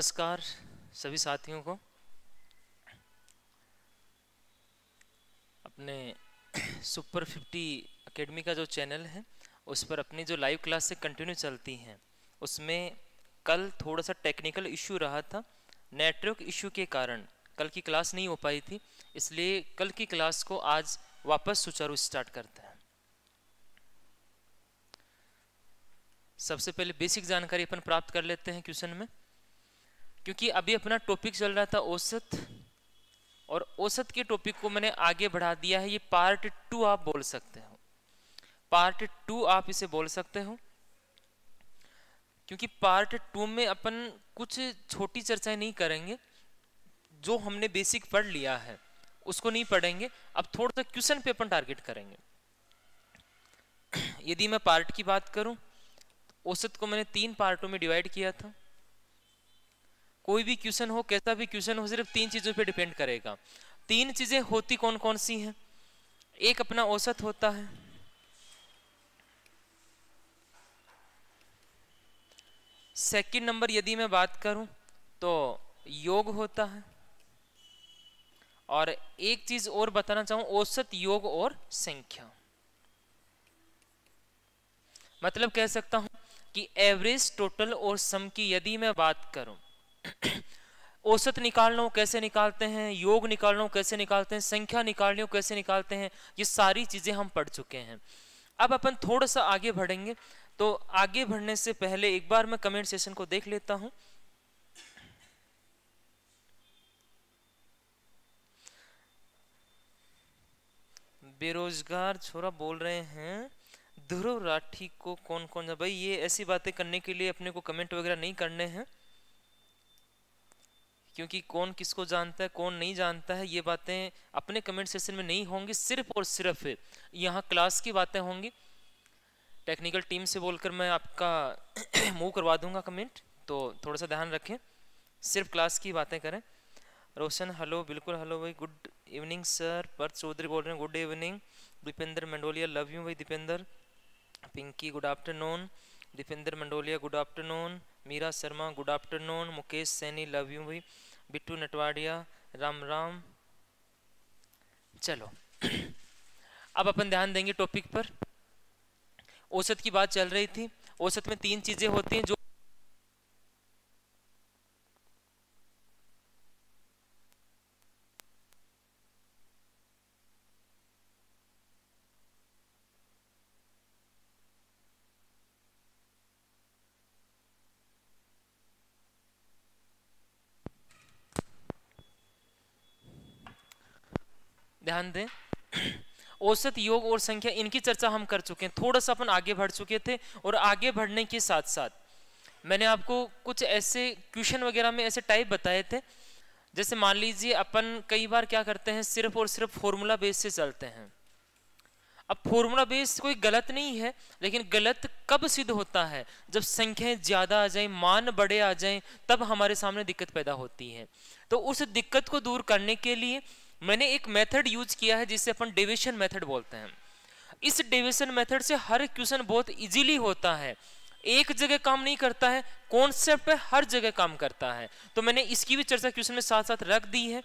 नमस्कार सभी साथियों को अपने सुपर फिफ्टी एकेडमी का जो चैनल है उस पर अपनी जो लाइव क्लास से कंटिन्यू चलती हैं उसमें कल थोड़ा सा टेक्निकल इशू रहा था नेटवर्क इशू के कारण कल की क्लास नहीं हो पाई थी इसलिए कल की क्लास को आज वापस सुचारू स्टार्ट करते हैं सबसे पहले बेसिक जानकारी अपन प्राप्त कर लेते हैं क्वेश्चन में क्योंकि अभी अपना टॉपिक चल रहा था औसत और औसत के टॉपिक को मैंने आगे बढ़ा दिया है ये पार्ट टू आप बोल सकते हो पार्ट टू आप इसे बोल सकते हो क्योंकि पार्ट टू में अपन कुछ छोटी चर्चाएं नहीं करेंगे जो हमने बेसिक पढ़ लिया है उसको नहीं पढ़ेंगे अब थोड़ा सा क्वेश्चन पे अपन टारगेट करेंगे यदि मैं पार्ट की बात करूं औसत को मैंने तीन पार्टों में डिवाइड किया था कोई भी क्वेश्चन हो कैसा भी क्वेश्चन हो सिर्फ तीन चीज़ों पे डिपेंड करेगा तीन चीज़ें होती कौन कौन सी हैं एक अपना औसत होता है सेकंड नंबर यदि मैं बात करूं तो योग होता है और एक चीज और बताना चाहूं औसत योग और संख्या मतलब कह सकता हूं कि एवरेज टोटल और सम की यदि मैं बात करूं औसत निकाल लो कैसे निकालते हैं योग निकाल लो कैसे निकालते हैं संख्या निकाल लो कैसे निकालते हैं ये सारी चीज़ें हम पढ़ चुके हैं अब अपन थोड़ा सा आगे बढ़ेंगे तो आगे बढ़ने से पहले एक बार मैं कमेंट सेशन को देख लेता हूं बेरोजगार छोरा बोल रहे हैं ध्रुव राठी को कौन कौन भाई ये ऐसी बातें करने के लिए अपने को कमेंट वगैरह नहीं करने हैं क्योंकि कौन किसको जानता है कौन नहीं जानता है ये बातें अपने कमेंट सेशन में नहीं होंगी सिर्फ और सिर्फ यहाँ क्लास की बातें होंगी टेक्निकल टीम से बोलकर मैं आपका मूव करवा दूंगा कमेंट तो थोड़ा सा ध्यान रखें सिर्फ क्लास की बातें करें रोशन हेलो बिल्कुल हेलो भाई गुड इवनिंग सर पर चौधरी बोल रहे हैं good evening Dipendra Mandolia love you भाई Dipendra Pinky good afternoon Dipendra Mandolia good afternoon Meera Sharma good afternoon Mukesh Saini love you भाई बिट्टू नटवाड़िया राम राम चलो अब अपन ध्यान देंगे टॉपिक पर औसत की बात चल रही थी औसत में तीन चीज़ें होती हैं जो ध्यान दें औसत योग और संख्या इनकी चर्चा हम कर चुके हैं थोड़ा सा अपन आगे बढ़ चुके थे और आगे बढ़ने के साथ साथ मैंने आपको कुछ ऐसे क्वेश्चन वगैरह में ऐसे टाइप बताए थे जैसे मान लीजिए अपन कई बार क्या करते हैं सिर्फ और सिर्फ फॉर्मूला बेस से चलते हैं अब फॉर्मूला बेस कोई गलत नहीं है लेकिन गलत कब सिद्ध होता है जब संख्याएं ज़्यादा आ जाएं मान बड़े आ जाएं तब हमारे सामने दिक्कत पैदा होती है तो उस दिक्कत को दूर करने के लिए मैंने एक मेथड यूज किया है जिसे अपन डिविशन मेथड बोलते हैं इस डिविशन मेथड से हर क्वेश्चन बहुत इजीली होता है एक जगह काम नहीं करता है कॉन्सेप्ट पे हर जगह काम करता है तो मैंने इसकी भी चर्चा क्वेश्चन में साथ साथ रख दी है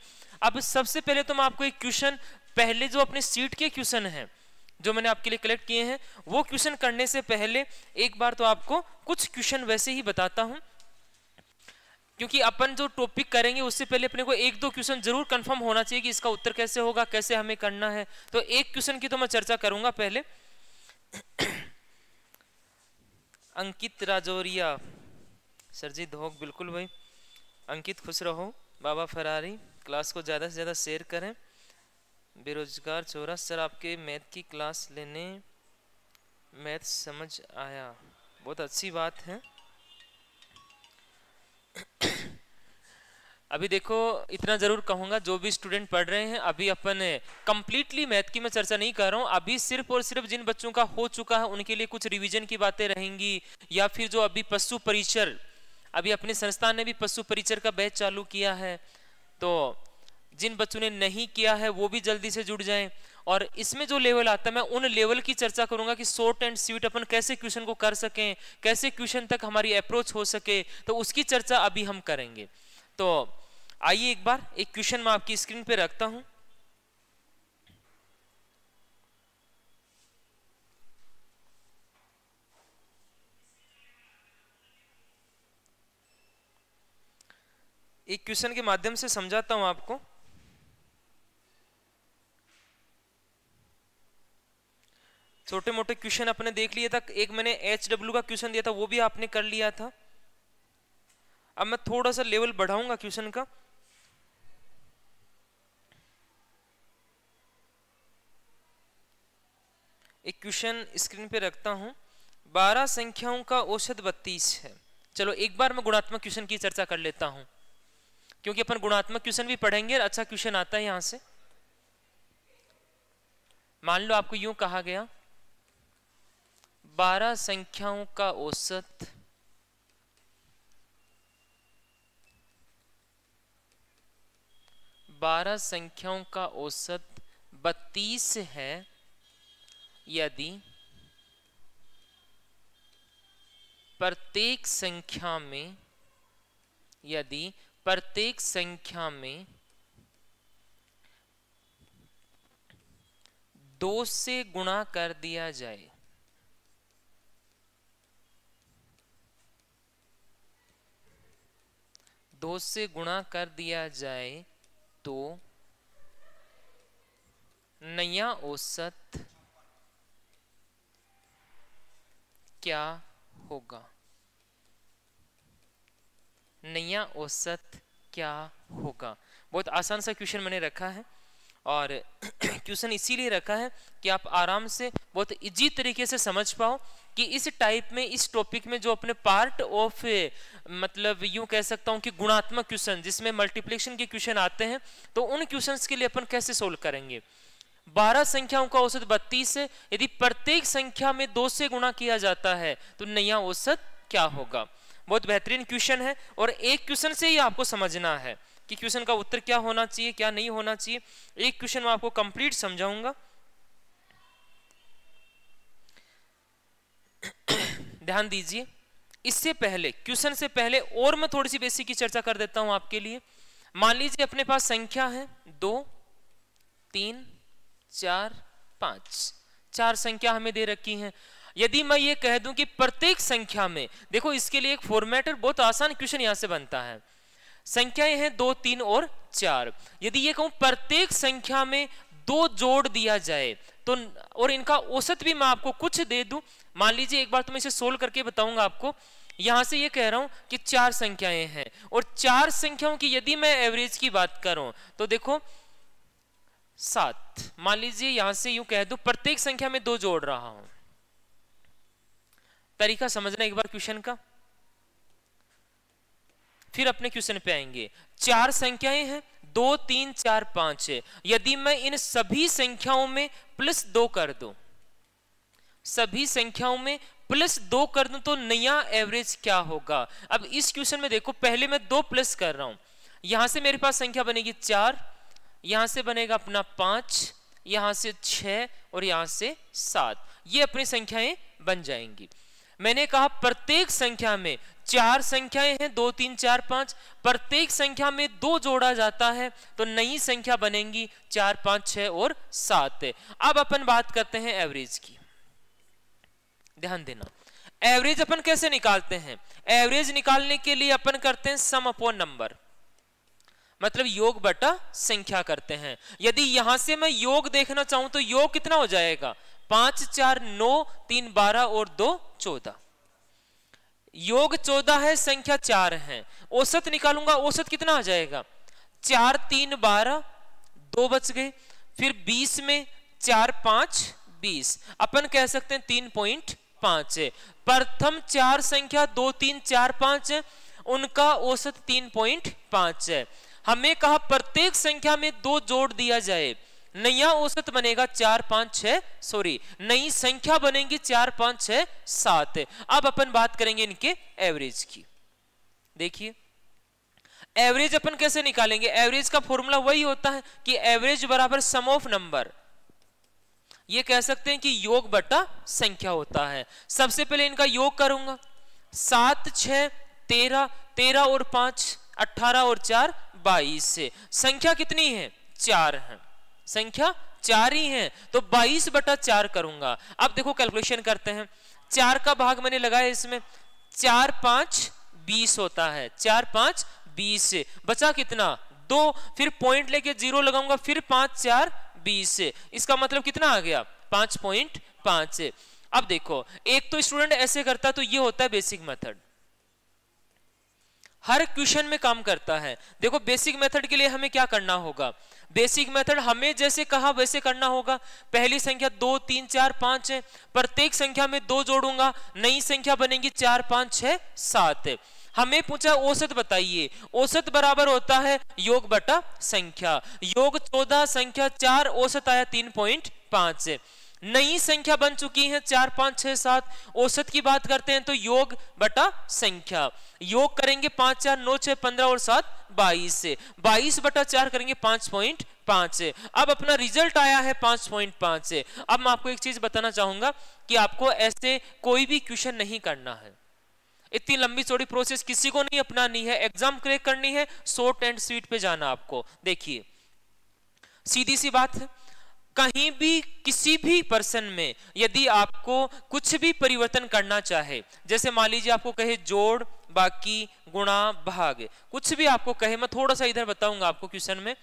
अब सबसे पहले तो मैं आपको एक क्वेश्चन पहले जो अपने सीट के क्वेश्चन है जो मैंने आपके लिए कलेक्ट किए हैं वो क्वेश्चन करने से पहले एक बार तो आपको कुछ क्वेश्चन वैसे ही बताता हूँ क्योंकि अपन जो टॉपिक करेंगे उससे पहले अपने को एक दो क्वेश्चन जरूर कंफर्म होना चाहिए कि इसका उत्तर कैसे होगा कैसे हमें करना है तो एक क्वेश्चन की तो मैं चर्चा करूंगा पहले अंकित राजौरिया सर जी धोक बिल्कुल भाई अंकित खुश रहो बाबा फरारी क्लास को ज़्यादा से ज़्यादा शेयर करें बेरोजगार चोरा सर आपके मैथ की क्लास लेने मैथ समझ आया बहुत अच्छी बात है अभी देखो इतना जरूर कहूंगा जो भी स्टूडेंट पढ़ रहे हैं अभी अपन कंप्लीटली मैथ की मैं चर्चा नहीं कर रहा हूं अभी सिर्फ और सिर्फ जिन बच्चों का हो चुका है उनके लिए कुछ रिवीजन की बातें रहेंगी या फिर जो अभी पशु परिचर अभी अपने संस्थान ने भी पशु परिचर का बैच चालू किया है तो जिन बच्चों ने नहीं किया है वो भी जल्दी से जुड़ जाएं और इसमें जो लेवल आता है मैं उन लेवल की चर्चा करूंगा कि शॉर्ट एंड स्वीट अपन कैसे क्वेश्चन को कर सकें कैसे क्वेश्चन तक हमारी अप्रोच हो सके तो उसकी चर्चा अभी हम करेंगे तो आइए एक बार एक क्वेश्चन मैं आपकी स्क्रीन पे रखता हूं एक क्वेश्चन के माध्यम से समझाता हूं आपको छोटे मोटे क्वेश्चन अपने देख लिए था एक मैंने एच डब्ल्यू का क्वेश्चन दिया था वो भी आपने कर लिया था अब मैं थोड़ा सा लेवल बढ़ाऊंगा क्वेश्चन का एक क्वेश्चन स्क्रीन पे रखता हूं बारह संख्याओं का औसत बत्तीस है चलो एक बार मैं गुणात्मक क्वेश्चन की चर्चा कर लेता हूं क्योंकि अपन गुणात्मक क्वेश्चन भी पढ़ेंगे और अच्छा क्वेश्चन आता है यहां से मान लो आपको यूं कहा गया बारह संख्याओं का औसत बारह संख्याओं का औसत बत्तीस है यदि प्रत्येक संख्या में यदि प्रत्येक संख्या में दो से गुणा कर दिया जाए दो से गुणा कर दिया जाए तो नया औसत क्या होगा नया औसत क्या होगा बहुत आसान सा क्वेश्चन मैंने रखा है और क्वेश्चन इसीलिए रखा है कि आप आराम से बहुत इजी तरीके से समझ पाओ कि इस टाइप में इस टॉपिक में जो अपने पार्ट ऑफ मतलब यूं कह सकता हूं कि गुणात्मक क्वेश्चन जिसमें मल्टीप्लिकेशन के क्वेश्चन आते हैं तो उन क्वेश्चंस के लिए अपन कैसे सोल्व करेंगे बारह संख्याओं का औसत बत्तीस है यदि प्रत्येक संख्या में दो से गुणा किया जाता है तो नया औसत क्या होगा बहुत बेहतरीन क्वेश्चन है और एक क्वेश्चन से ही आपको समझना है कि क्वेश्चन का उत्तर क्या होना चाहिए क्या नहीं होना चाहिए एक क्वेश्चन मैं आपको कंप्लीट समझाऊंगा ध्यान दीजिए इससे पहले क्वेश्चन से पहले और मैं थोड़ी सी बेसिक की चर्चा कर देता हूं आपके लिए मान लीजिए अपने पास संख्या है दो तीन चार पांच चार संख्या हमें दे रखी है यदि मैं ये कह दूं कि प्रत्येक संख्या में देखो इसके लिए एक फॉर्मेटर बहुत आसान क्वेश्चन यहां से बनता है संख्याएं हैं दो तीन और चार यदि ये कहूं प्रत्येक संख्या में दो जोड़ दिया जाए तो और इनका औसत भी मैं आपको कुछ दे दूं मान लीजिए एक बार तो मैं इसे सोल्व करके बताऊंगा आपको यहां से ये कह रहा हूं कि चार संख्याएं हैं और चार संख्याओं की यदि मैं एवरेज की बात करूं तो देखो सात मान लीजिए यहां से यू कह दू प्रत्येक संख्या में दो जोड़ रहा हूं तरीका समझना एक बार क्वेश्चन का फिर अपने क्वेश्चन पे आएंगे चार संख्याएं हैं दो तीन चार पांच यदि मैं इन सभी संख्याओं में प्लस दो कर दू सभी संख्याओं में प्लस दो कर दू तो नया एवरेज क्या होगा अब इस क्वेश्चन में देखो पहले मैं दो प्लस कर रहा हूं यहां से मेरे पास संख्या बनेगी चार यहां से बनेगा अपना पांच यहां से छ और यहां से सात ये अपनी संख्याएं बन जाएंगी मैंने कहा प्रत्येक संख्या में चार संख्याएं हैं दो तीन चार पांच प्रत्येक संख्या में दो जोड़ा जाता है तो नई संख्या बनेगी चार पांच छह और सात अब अपन बात करते हैं एवरेज की ध्यान देना एवरेज अपन कैसे निकालते हैं एवरेज निकालने के लिए अपन करते हैं सम अपॉन नंबर मतलब योग बटा संख्या करते हैं यदि यहां से मैं योग देखना चाहूं तो योग कितना हो जाएगा पांच चार नौ तीन बारह और दो चौदह योग चौदह है संख्या चार है औसत निकालूंगा औसत कितना आ जाएगा चार तीन बारह दो बच गए फिर बीस में चार पांच बीस अपन कह सकते हैं तीन पॉइंट पांच प्रथम चार संख्या दो तीन चार पांच उनका औसत तीन पॉइंट पांच है हमें कहा प्रत्येक संख्या में दो जोड़ दिया जाए नया औसत बनेगा चार पांच छ सॉरी नई संख्या बनेगी चार पांच छ सात अब अपन बात करेंगे इनके एवरेज की देखिए एवरेज अपन कैसे निकालेंगे एवरेज का फॉर्मूला वही होता है कि एवरेज बराबर सम ऑफ नंबर ये कह सकते हैं कि योग बटा संख्या होता है सबसे पहले इनका योग करूंगा सात छ तेरह तेरह और पांच अट्ठारह और चार बाईस संख्या कितनी है चार है संख्या चार ही है तो 22 बटा चार करूंगा अब देखो कैलकुलेशन करते हैं चार का भाग मैंने लगाया इसमें चार पांच बीस होता है चार पांच बीस बचा कितना दो फिर पॉइंट लेके जीरो लगाऊंगा फिर पांच चार बीस इसका मतलब कितना आ गया पांच पॉइंट पांच अब देखो एक तो स्टूडेंट ऐसे करता तो ये होता है बेसिक मेथड हर क्वेश्चन में काम करता है देखो बेसिक मेथड के लिए हमें क्या करना होगा बेसिक मेथड हमें जैसे कहा वैसे करना होगा पहली संख्या दो तीन चार पांच है प्रत्येक संख्या में दो जोड़ूंगा नई संख्या बनेगी चार पांच छह सात हमें पूछा औसत बताइए औसत बराबर होता है योग बटा संख्या योग चौदह संख्या चार औसत आया तीन पॉइंट पांच नई संख्या बन चुकी है चार पांच छह सात औसत की बात करते हैं तो योग बटा संख्या योग करेंगे पांच चार नौ छह पंद्रह और सात बाईस बाईस बटा चार करेंगे पांच पॉइंट पांच अब अपना रिजल्ट आया है पांच पॉइंट पांच अब मैं आपको एक चीज बताना चाहूंगा कि आपको ऐसे कोई भी क्वेश्चन नहीं करना है इतनी लंबी चौड़ी प्रोसेस किसी को नहीं अपनानी है एग्जाम क्रेक करनी है शोर्ट एंड स्वीट पे जाना आपको देखिए सीधी सी बात है कहीं भी किसी भी पर्सन में यदि आपको कुछ भी परिवर्तन करना चाहे जैसे मान लीजिए आपको कहे जोड़ बाकी गुणा भाग कुछ भी आपको कहे मैं थोड़ा सा इधर बताऊंगा आपको क्वेश्चन में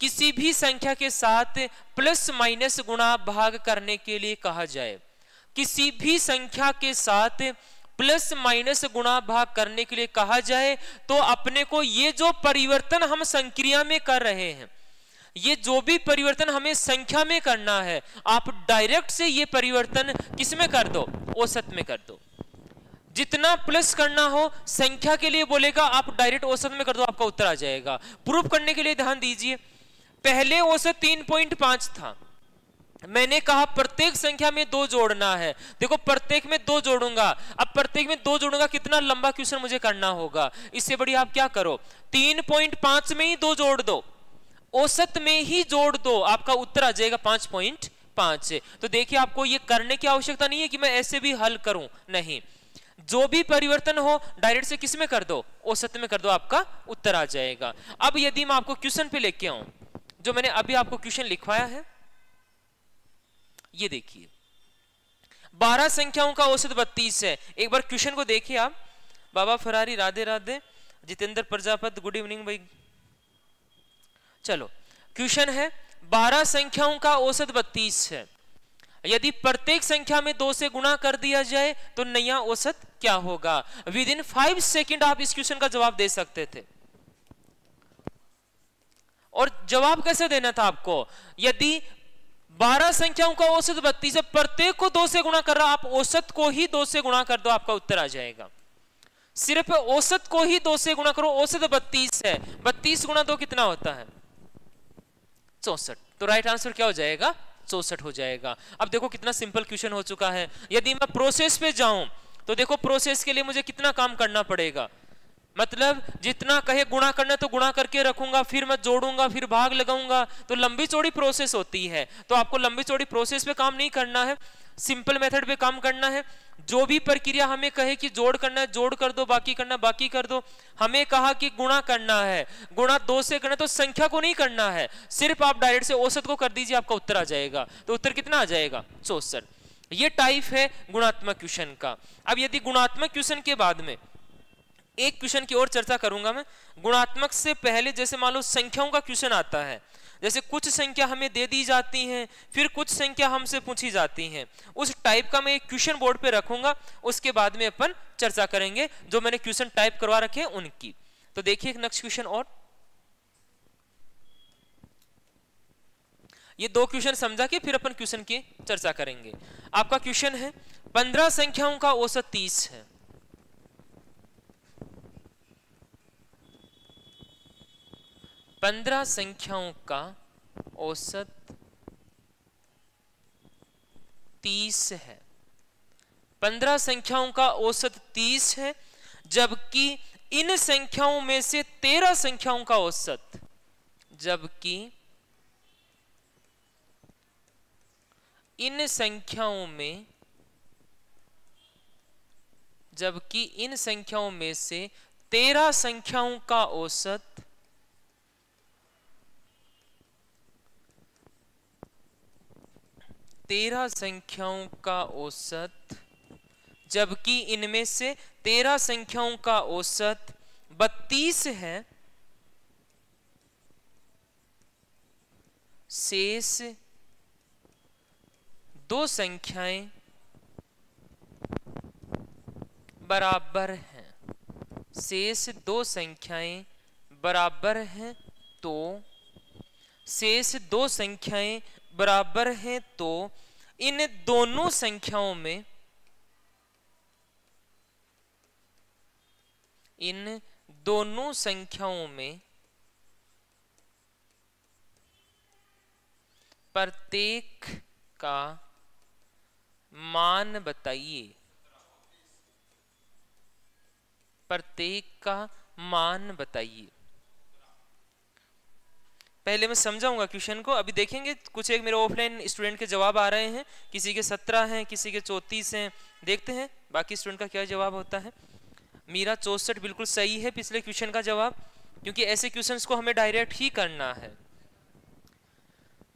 किसी भी संख्या के साथ प्लस माइनस गुणा भाग करने के लिए कहा जाए किसी भी संख्या के साथ प्लस माइनस गुणा भाग करने के लिए कहा जाए तो अपने को ये जो परिवर्तन हम संक्रिया में कर रहे हैं ये जो भी परिवर्तन हमें संख्या में करना है आप डायरेक्ट से ये परिवर्तन किस में कर दो औसत में कर दो जितना प्लस करना हो संख्या के लिए बोलेगा आप डायरेक्ट औसत में कर दो आपका उत्तर आ जाएगा प्रूफ करने के लिए ध्यान दीजिए पहले औसत तीन पॉइंट पांच था मैंने कहा प्रत्येक संख्या में दो जोड़ना है देखो प्रत्येक में दो जोड़ूंगा अब प्रत्येक में दो जोड़ूंगा कितना लंबा क्वेश्चन मुझे करना होगा इससे बड़ी आप क्या करो तीन पॉइंट पांच में ही दो जोड़ दो औसत में ही जोड़ दो आपका उत्तर आ जाएगा पांच पॉइंट पांच तो देखिए आपको ये करने की आवश्यकता नहीं है कि मैं ऐसे भी हल करूं नहीं जो भी परिवर्तन हो डायरेक्ट से किस में कर दो औसत में कर दो आपका उत्तर आ जाएगा अब यदि मैं आपको क्वेश्चन पे लेके आऊं जो मैंने अभी आपको क्वेश्चन लिखवाया है ये देखिए बारह संख्याओं का औसत बत्तीस है एक बार क्वेश्चन को देखिए आप बाबा Ferrari Radhe Radhe Jitendra Prajapat good evening भाई चलो क्वेश्चन है बारह संख्याओं का औसत बत्तीस है यदि प्रत्येक संख्या में दो से गुणा कर दिया जाए तो नया औसत क्या होगा विद इन फाइव सेकेंड आप इस क्वेश्चन का जवाब दे सकते थे और जवाब कैसे देना था आपको यदि बारह संख्याओं का औसत बत्तीस है प्रत्येक को दो से गुणा कर रहा आप औसत को ही दो से गुणा कर दो आपका उत्तर आ जाएगा सिर्फ औसत को ही दो से गुणा करो औसत बत्तीस है बत्तीस गुणा दो कितना होता है चौसठ तो राइट आंसर क्या हो जाएगा चौसठ हो जाएगा अब देखो कितना सिंपल क्वेश्चन हो चुका है यदि मैं प्रोसेस पे जाऊं तो देखो प्रोसेस के लिए मुझे कितना काम करना पड़ेगा मतलब जितना कहे गुणा करना तो गुणा करके रखूंगा फिर मैं जोड़ूंगा फिर भाग लगाऊंगा तो लंबी चौड़ी प्रोसेस होती है तो आपको लंबी चौड़ी प्रोसेस पे काम नहीं करना है सिंपल मेथड पे काम करना है जो भी प्रक्रिया हमें कहे कि जोड़ करना है जोड़ कर दो बाकी करना बाकी कर दो हमें कहा कि गुणा करना है गुणा दो से करना तो संख्या को नहीं करना है सिर्फ आप डायरेक्ट से औसत को कर दीजिए आपका उत्तर आ जाएगा तो उत्तर कितना आ जाएगा चौसठ ये टाइप है गुणात्मक क्वेश्चन का अब यदि गुणात्मक क्वेश्चन के बाद में एक क्वेश्चन की और चर्चा करूंगा मैं गुणात्मक से पहले जैसे मान लो संख्याओं का क्वेश्चन आता है जैसे कुछ संख्या हमें दे दी जाती हैं फिर कुछ संख्या हमसे पूछी जाती हैं उस टाइप का मैं एक क्वेश्चन बोर्ड पे रखूंगा उसके बाद में अपन चर्चा करेंगे जो मैंने क्वेश्चन टाइप करवा रखे हैं उनकी तो देखिए नेक्स्ट क्वेश्चन और ये दो क्वेश्चन समझा के फिर अपन क्वेश्चन की चर्चा करेंगे आपका क्वेश्चन है पंद्रह संख्याओं का औसत तीस है पंद्रह संख्याओं का औसत तीस है पंद्रह संख्याओं का औसत तीस है जबकि इन संख्याओं में से तेरह संख्याओं का औसत जबकि इन संख्याओं में जबकि इन संख्याओं में से तेरह संख्याओं का औसत तेरह संख्याओं का औसत जबकि इनमें से तेरह संख्याओं का औसत बत्तीस है शेष दो संख्याएं बराबर हैं शेष दो संख्याएं बराबर हैं तो शेष दो संख्याएं बराबर हैं तो इन दोनों संख्याओं में इन दोनों संख्याओं में प्रत्येक का मान बताइए प्रत्येक का मान बताइए पहले मैं समझाऊंगा क्वेश्चन को अभी देखेंगे कुछ एक मेरे ऑफलाइन स्टूडेंट के जवाब आ रहे हैं किसी के सत्रह हैं किसी के चौंतीस हैं देखते हैं बाकी स्टूडेंट का क्या जवाब होता है मेरा चौसठ बिल्कुल सही है पिछले क्वेश्चन का जवाब क्योंकि ऐसे क्वेश्चन को हमें डायरेक्ट ही करना है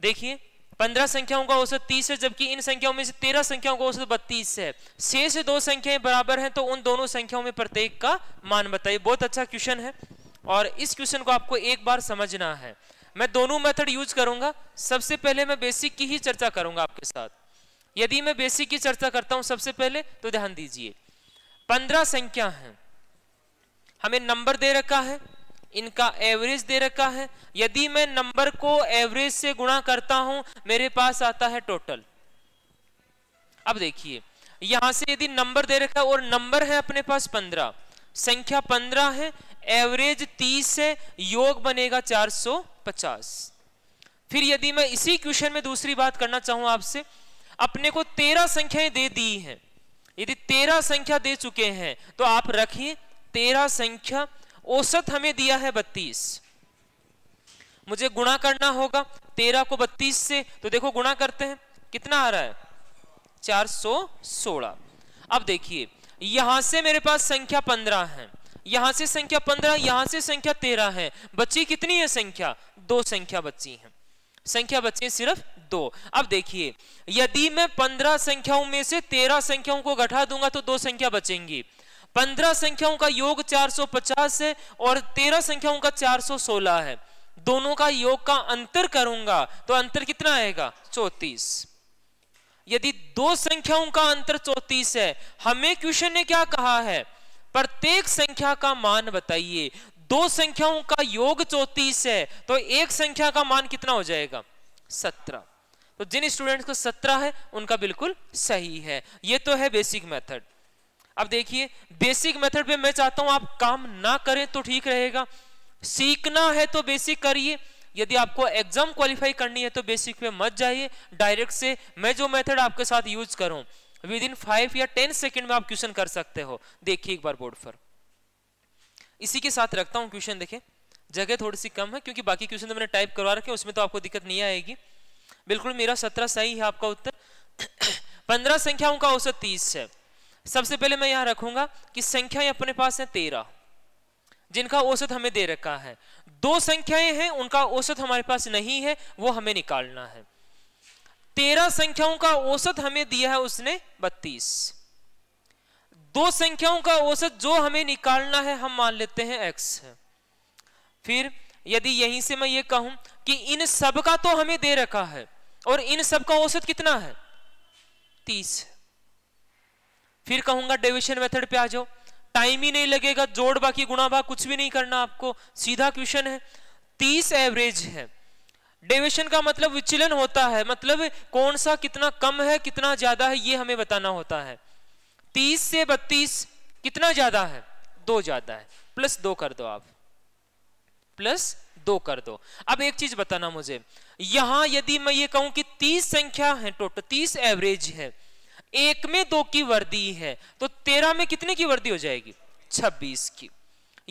देखिए पंद्रह संख्याओं का औसत तीस है जबकि इन संख्याओं में से तेरह संख्याओं का औसत बत्तीस है छह से दो संख्याएं बराबर हैं तो उन दोनों संख्याओं में प्रत्येक का मान बताइए बहुत अच्छा क्वेश्चन है और इस क्वेश्चन को आपको एक बार समझना है मैं दोनों मेथड यूज करूंगा सबसे पहले मैं बेसिक की ही चर्चा करूंगा आपके साथ यदि मैं बेसिक की चर्चा करता हूं सबसे पहले तो ध्यान दीजिए पंद्रह संख्या है हमें नंबर दे रखा है इनका एवरेज दे रखा है यदि मैं नंबर को एवरेज से गुणा करता हूं मेरे पास आता है टोटल अब देखिए यहां से यदि नंबर दे रखा है और नंबर है अपने पास पंद्रह संख्या पंद्रह है एवरेज 30 से योग बनेगा 450 फिर यदि मैं इसी क्वेश्चन में दूसरी बात करना चाहूं आपसे अपने को तेरह संख्याएं दे दी हैं यदि तेरह संख्या दे चुके हैं तो आप रखिए तेरह संख्या औसत हमें दिया है बत्तीस मुझे गुणा करना होगा तेरह को बत्तीस से तो देखो गुणा करते हैं कितना आ रहा है चार सौ सोलह अब देखिए यहां से मेरे पास संख्या पंद्रह है यहां से संख्या पंद्रह यहां से संख्या तेरह है बच्ची कितनी है संख्या दो संख्या बच्ची है संख्या बच्चे सिर्फ दो अब देखिए यदि मैं पंद्रह संख्याओं में से तेरह संख्याओं को घटा दूंगा तो दो संख्या बचेंगी पंद्रह संख्याओं का योग 450 है और तेरह संख्याओं का 416 है दोनों का योग का अंतर करूंगा तो अंतर कितना आएगा चौतीस यदि दो संख्याओं का अंतर चौतीस है हमें क्वेश्चन ने क्या कहा है प्रत्येक संख्या का मान बताइए दो संख्याओं का योग चौतीस है तो एक संख्या का मान कितना हो जाएगा सत्रह तो जिन स्टूडेंट्स को सत्रह है उनका बिल्कुल सही है ये तो है बेसिक मेथड अब देखिए बेसिक मेथड पे मैं चाहता हूं आप काम ना करें तो ठीक रहेगा सीखना है तो बेसिक करिए यदि आपको एग्जाम क्वालिफाई करनी है तो बेसिक पे मत जाइए डायरेक्ट से मैं जो मेथड आपके साथ यूज करूं विद इन फाइव या टेन सेकेंड में आप क्वेश्चन कर सकते हो देखिए एक बार बोर्ड पर इसी के साथ रखता हूँ क्वेश्चन देखे जगह थोड़ी सी कम है क्योंकि बाकी क्वेश्चन तो मैंने टाइप करवा रखे उसमें तो आपको दिक्कत नहीं आएगी बिल्कुल मेरा सत्रह सही है आपका उत्तर पंद्रह संख्याओं का औसत तीस है सबसे पहले मैं यहां रखूंगा कि संख्याएं अपने पास है तेरह जिनका औसत हमें दे रखा है दो संख्याएं हैं उनका औसत हमारे पास नहीं है वो हमें निकालना है तेरह संख्याओं का औसत हमें दिया है उसने बत्तीस दो संख्याओं का औसत जो हमें निकालना है हम मान लेते हैं एक्स फिर यदि यहीं से मैं ये कहूं कि इन सब का तो हमें दे रखा है और इन सब का औसत कितना है तीस फिर कहूंगा डेविशन मेथड पे आ जाओ टाइम ही नहीं लगेगा जोड़ बाकी गुणा भाग कुछ भी नहीं करना आपको सीधा क्वेश्चन है तीस एवरेज है डेविएशन का मतलब विचलन होता है मतलब कौन सा कितना कम है कितना ज्यादा है ये हमें बताना होता है तीस से बत्तीस कितना ज्यादा है दो ज्यादा है प्लस दो कर दो आप प्लस दो कर दो अब एक चीज बताना मुझे यहां यदि मैं ये कहूं कि तीस संख्या है टोटल तीस एवरेज है एक में दो की वर्दी है तो तेरह में कितने की वर्दी हो जाएगी छब्बीस की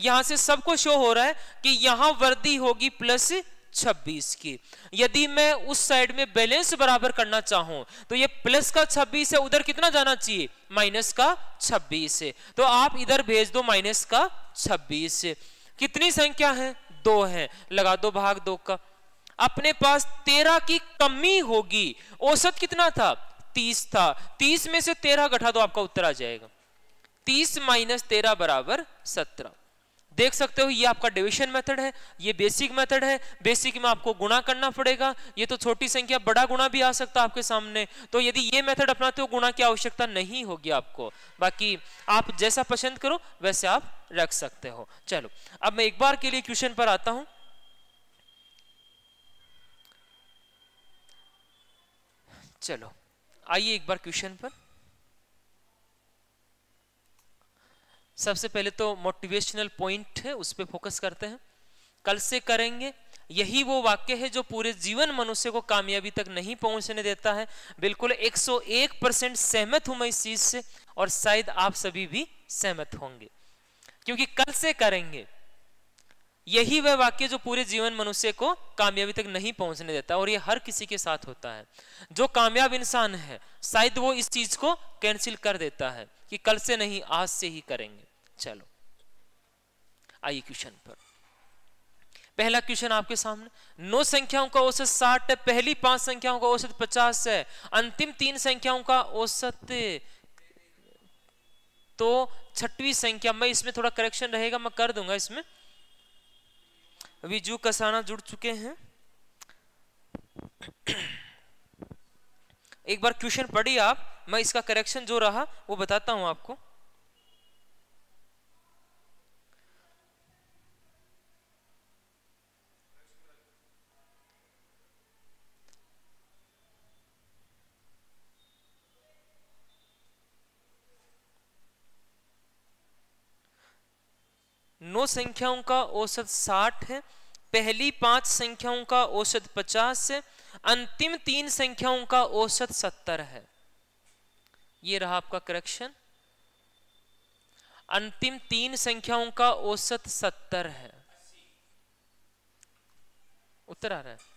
यहां से सबको शो हो रहा है कि यहां वर्दी होगी प्लस 26 की यदि मैं उस साइड में बैलेंस बराबर करना चाहूं तो ये प्लस का 26 है उधर कितना जाना चाहिए माइनस का 26 है तो आप इधर भेज दो माइनस का 26 कितनी संख्या है दो है लगा दो भाग दो का अपने पास तेरह की कमी होगी औसत कितना था तीस था तीस में से तेरह घटा दो आपका उत्तर आ जाएगा तीस माइनस तेरह बराबर सत्रह देख सकते हो ये आपका डिविशन मेथड है ये बेसिक मेथड है बेसिक में आपको गुणा करना पड़ेगा ये तो छोटी संख्या बड़ा गुणा भी आ सकता है आपके सामने तो यदि ये मेथड अपनाते हो गुणा की आवश्यकता नहीं होगी आपको बाकी आप जैसा पसंद करो वैसे आप रख सकते हो चलो अब मैं एक बार के लिए क्वेश्चन पर आता हूं चलो आइए एक बार क्वेश्चन पर सबसे पहले तो मोटिवेशनल पॉइंट है उस पर फोकस करते हैं कल से करेंगे यही वो वाक्य है जो पूरे जीवन मनुष्य को कामयाबी तक नहीं पहुंचने देता है बिल्कुल 101 परसेंट सहमत हूं मैं इस चीज से और शायद आप सभी भी सहमत होंगे क्योंकि कल से करेंगे यही वह वाक्य जो पूरे जीवन मनुष्य को कामयाबी तक नहीं पहुंचने देता और यह हर किसी के साथ होता है जो कामयाब इंसान है शायद वो इस चीज को कैंसिल कर देता है कि कल से नहीं आज से ही करेंगे चलो आइए क्वेश्चन पर पहला क्वेश्चन आपके सामने नौ संख्याओं का औसत साठ है पहली पांच संख्याओं का औसत पचास है अंतिम तीन संख्याओं का औसत तो छठवी संख्या मैं इसमें थोड़ा करेक्शन रहेगा मैं कर दूंगा इसमें अभी जू कसाना जुड़ चुके हैं एक बार क्वेश्चन पढ़िए आप मैं इसका करेक्शन जो रहा वो बताता हूं आपको नौ संख्याओं का औसत साठ है पहली पांच संख्याओं का औसत पचास है अंतिम तीन संख्याओं का औसत सत्तर है ये रहा आपका करेक्शन अंतिम तीन संख्याओं का औसत सत्तर है उत्तर आ रहा है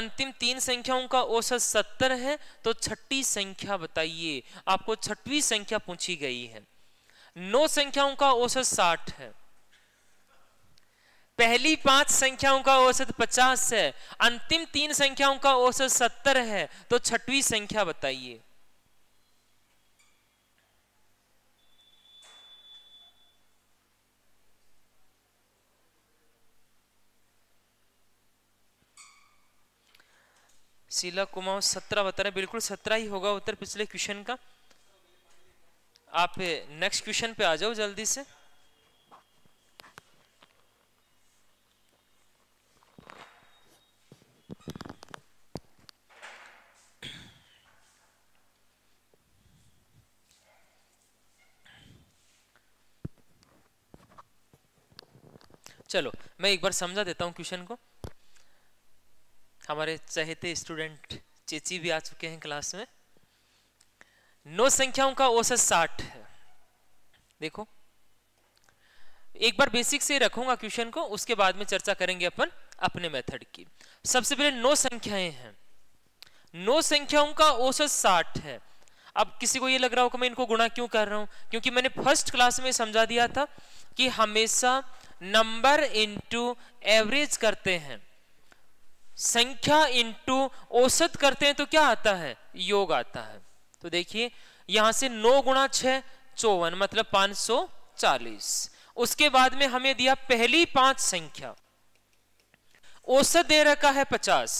अंतिम तीन संख्याओं का औसत सत्तर है तो छठी संख्या बताइए आपको छठवीं संख्या पूछी गई है नौ संख्याओं का औसत साठ है पहली पांच संख्याओं का औसत पचास है अंतिम तीन संख्याओं का औसत सत्तर है तो छठवीं संख्या बताइए शीला कुमार सत्रह बता रहे बिल्कुल सत्रह ही होगा उत्तर पिछले क्वेश्चन का आप नेक्स्ट क्वेश्चन पे आ जाओ जल्दी से चलो मैं एक बार समझा देता हूँ क्वेश्चन को हमारे चहेते स्टूडेंट चेची भी आ चुके हैं क्लास में नौ संख्याओं का औसत साठ है देखो एक बार बेसिक से रखूंगा क्वेश्चन को उसके बाद में चर्चा करेंगे अपन अपने मेथड की सबसे पहले नौ संख्याएं हैं नौ संख्याओं का औसत साठ है अब किसी को ये लग रहा हो मैं इनको गुणा क्यों कर रहा हूं क्योंकि मैंने फर्स्ट क्लास में समझा दिया था कि हमेशा नंबर इंटू एवरेज करते हैं संख्या इंटू औसत करते हैं तो क्या आता है योग आता है तो देखिए यहां से नौ गुणा छ चौवन मतलब 540 उसके बाद में हमें दिया पहली पांच संख्या औसत दे रखा है 50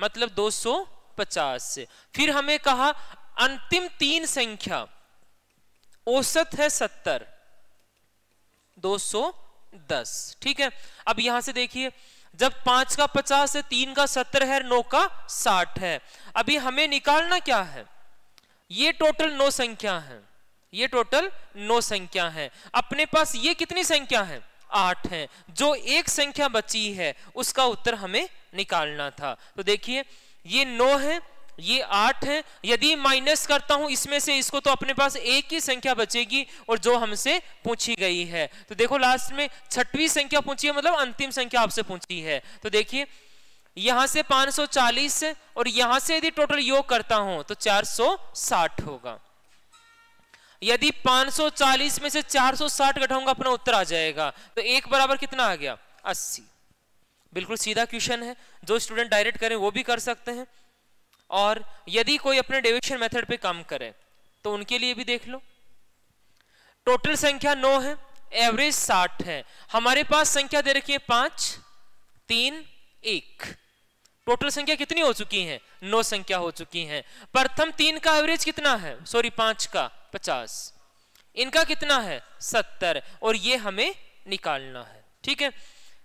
मतलब 250 फिर हमें कहा अंतिम तीन संख्या औसत है 70 210 ठीक है अब यहां से देखिए जब पांच का पचास है तीन का सत्तर है नौ का साठ है अभी हमें निकालना क्या है ये टोटल नौ संख्या है ये टोटल नौ संख्या है अपने पास ये कितनी संख्या है आठ है जो एक संख्या बची है उसका उत्तर हमें निकालना था तो देखिए ये नौ है ये आठ है यदि माइनस करता हूं इसमें से इसको तो अपने पास एक ही संख्या बचेगी और जो हमसे पूछी गई है तो देखो लास्ट में छठवीं संख्या पूछी है मतलब अंतिम संख्या आपसे पूछी है तो देखिए यहां से 540 और यहां से यदि टोटल योग करता हूं तो 460 होगा यदि 540 में से 460 घटाऊंगा अपना उत्तर आ जाएगा तो एक बराबर कितना आ गया 80 बिल्कुल सीधा क्वेश्चन है जो स्टूडेंट डायरेक्ट करें वो भी कर सकते हैं और यदि कोई अपने डेविएशन मेथड पे काम करे तो उनके लिए भी देख लो टोटल संख्या नौ है एवरेज साठ है हमारे पास संख्या दे रखी है पांच तीन एक टोटल संख्या कितनी हो चुकी है नौ संख्या हो चुकी है प्रथम तीन का एवरेज कितना है सॉरी पांच का पचास इनका कितना है सत्तर और ये हमें निकालना है ठीक है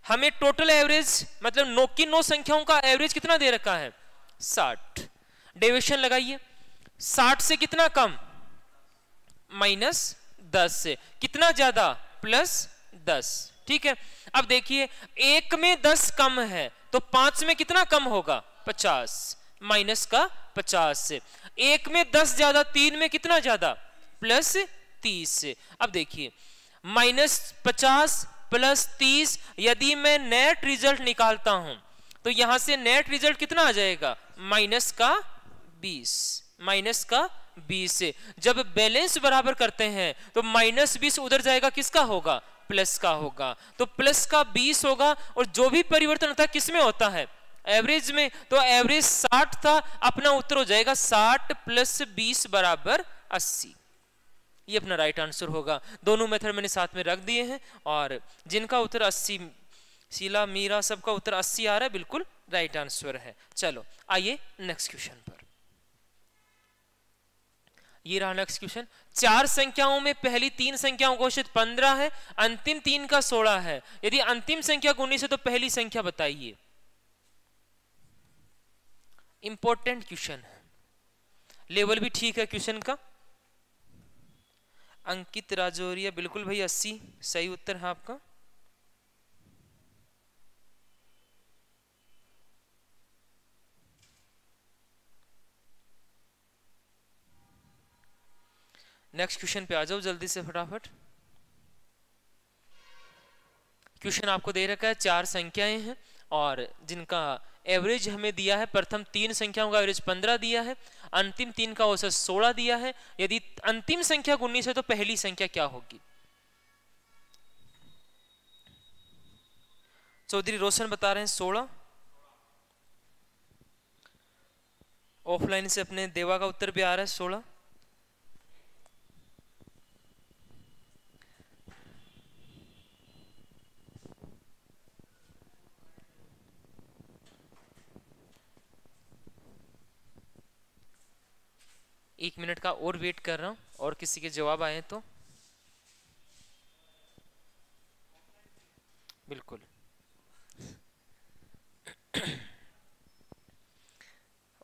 हमें टोटल एवरेज मतलब नौ की नौ संख्याओं का एवरेज कितना दे रखा है साठ डेविएशन लगाइए साठ से कितना कम माइनस दस से कितना ज्यादा प्लस दस ठीक है अब देखिए एक में दस कम है तो पांच में कितना कम होगा पचास माइनस का पचास से एक में दस ज्यादा तीन में कितना ज्यादा प्लस तीस से अब देखिए माइनस पचास प्लस तीस यदि मैं नेट रिजल्ट निकालता हूं तो यहां से नेट रिजल्ट कितना आ जाएगा माइनस का बीस माइनस का बीस जब बैलेंस बराबर करते हैं तो माइनस बीस उधर जाएगा किसका होगा प्लस का होगा तो प्लस का बीस होगा और जो भी परिवर्तन होता है किसमें होता है एवरेज में तो एवरेज साठ था अपना उत्तर हो जाएगा साठ प्लस बीस बराबर अस्सी ये अपना राइट आंसर होगा दोनों मेथड मैंने साथ में रख दिए हैं और जिनका उत्तर अस्सी शीला मीरा सबका उत्तर अस्सी आ रहा है बिल्कुल राइट आंसर है चलो आइए नेक्स्ट क्वेश्चन पर ये रहा नेक्स्ट क्वेश्चन चार संख्याओं में पहली तीन संख्याओं घोषित पंद्रह है अंतिम तीन का सोलह है यदि अंतिम संख्या उन्नीस है तो पहली संख्या बताइए इंपॉर्टेंट क्वेश्चन है लेवल भी ठीक है क्वेश्चन का अंकित राजौरिया बिल्कुल भाई अस्सी सही उत्तर है आपका नेक्स्ट क्वेश्चन पे आ जाओ जल्दी से फटाफट क्वेश्चन आपको दे रखा है चार संख्याएं हैं और जिनका एवरेज हमें दिया है प्रथम तीन संख्याओं का एवरेज पंद्रह दिया है अंतिम तीन का औसत सोलह दिया है यदि अंतिम संख्या उन्नीस है तो पहली संख्या क्या होगी चौधरी रोशन बता रहे हैं सोलह ऑफलाइन से अपने देवा का उत्तर भी आ रहा है सोलह एक मिनट का और वेट कर रहा हूँ और किसी के जवाब आए तो बिल्कुल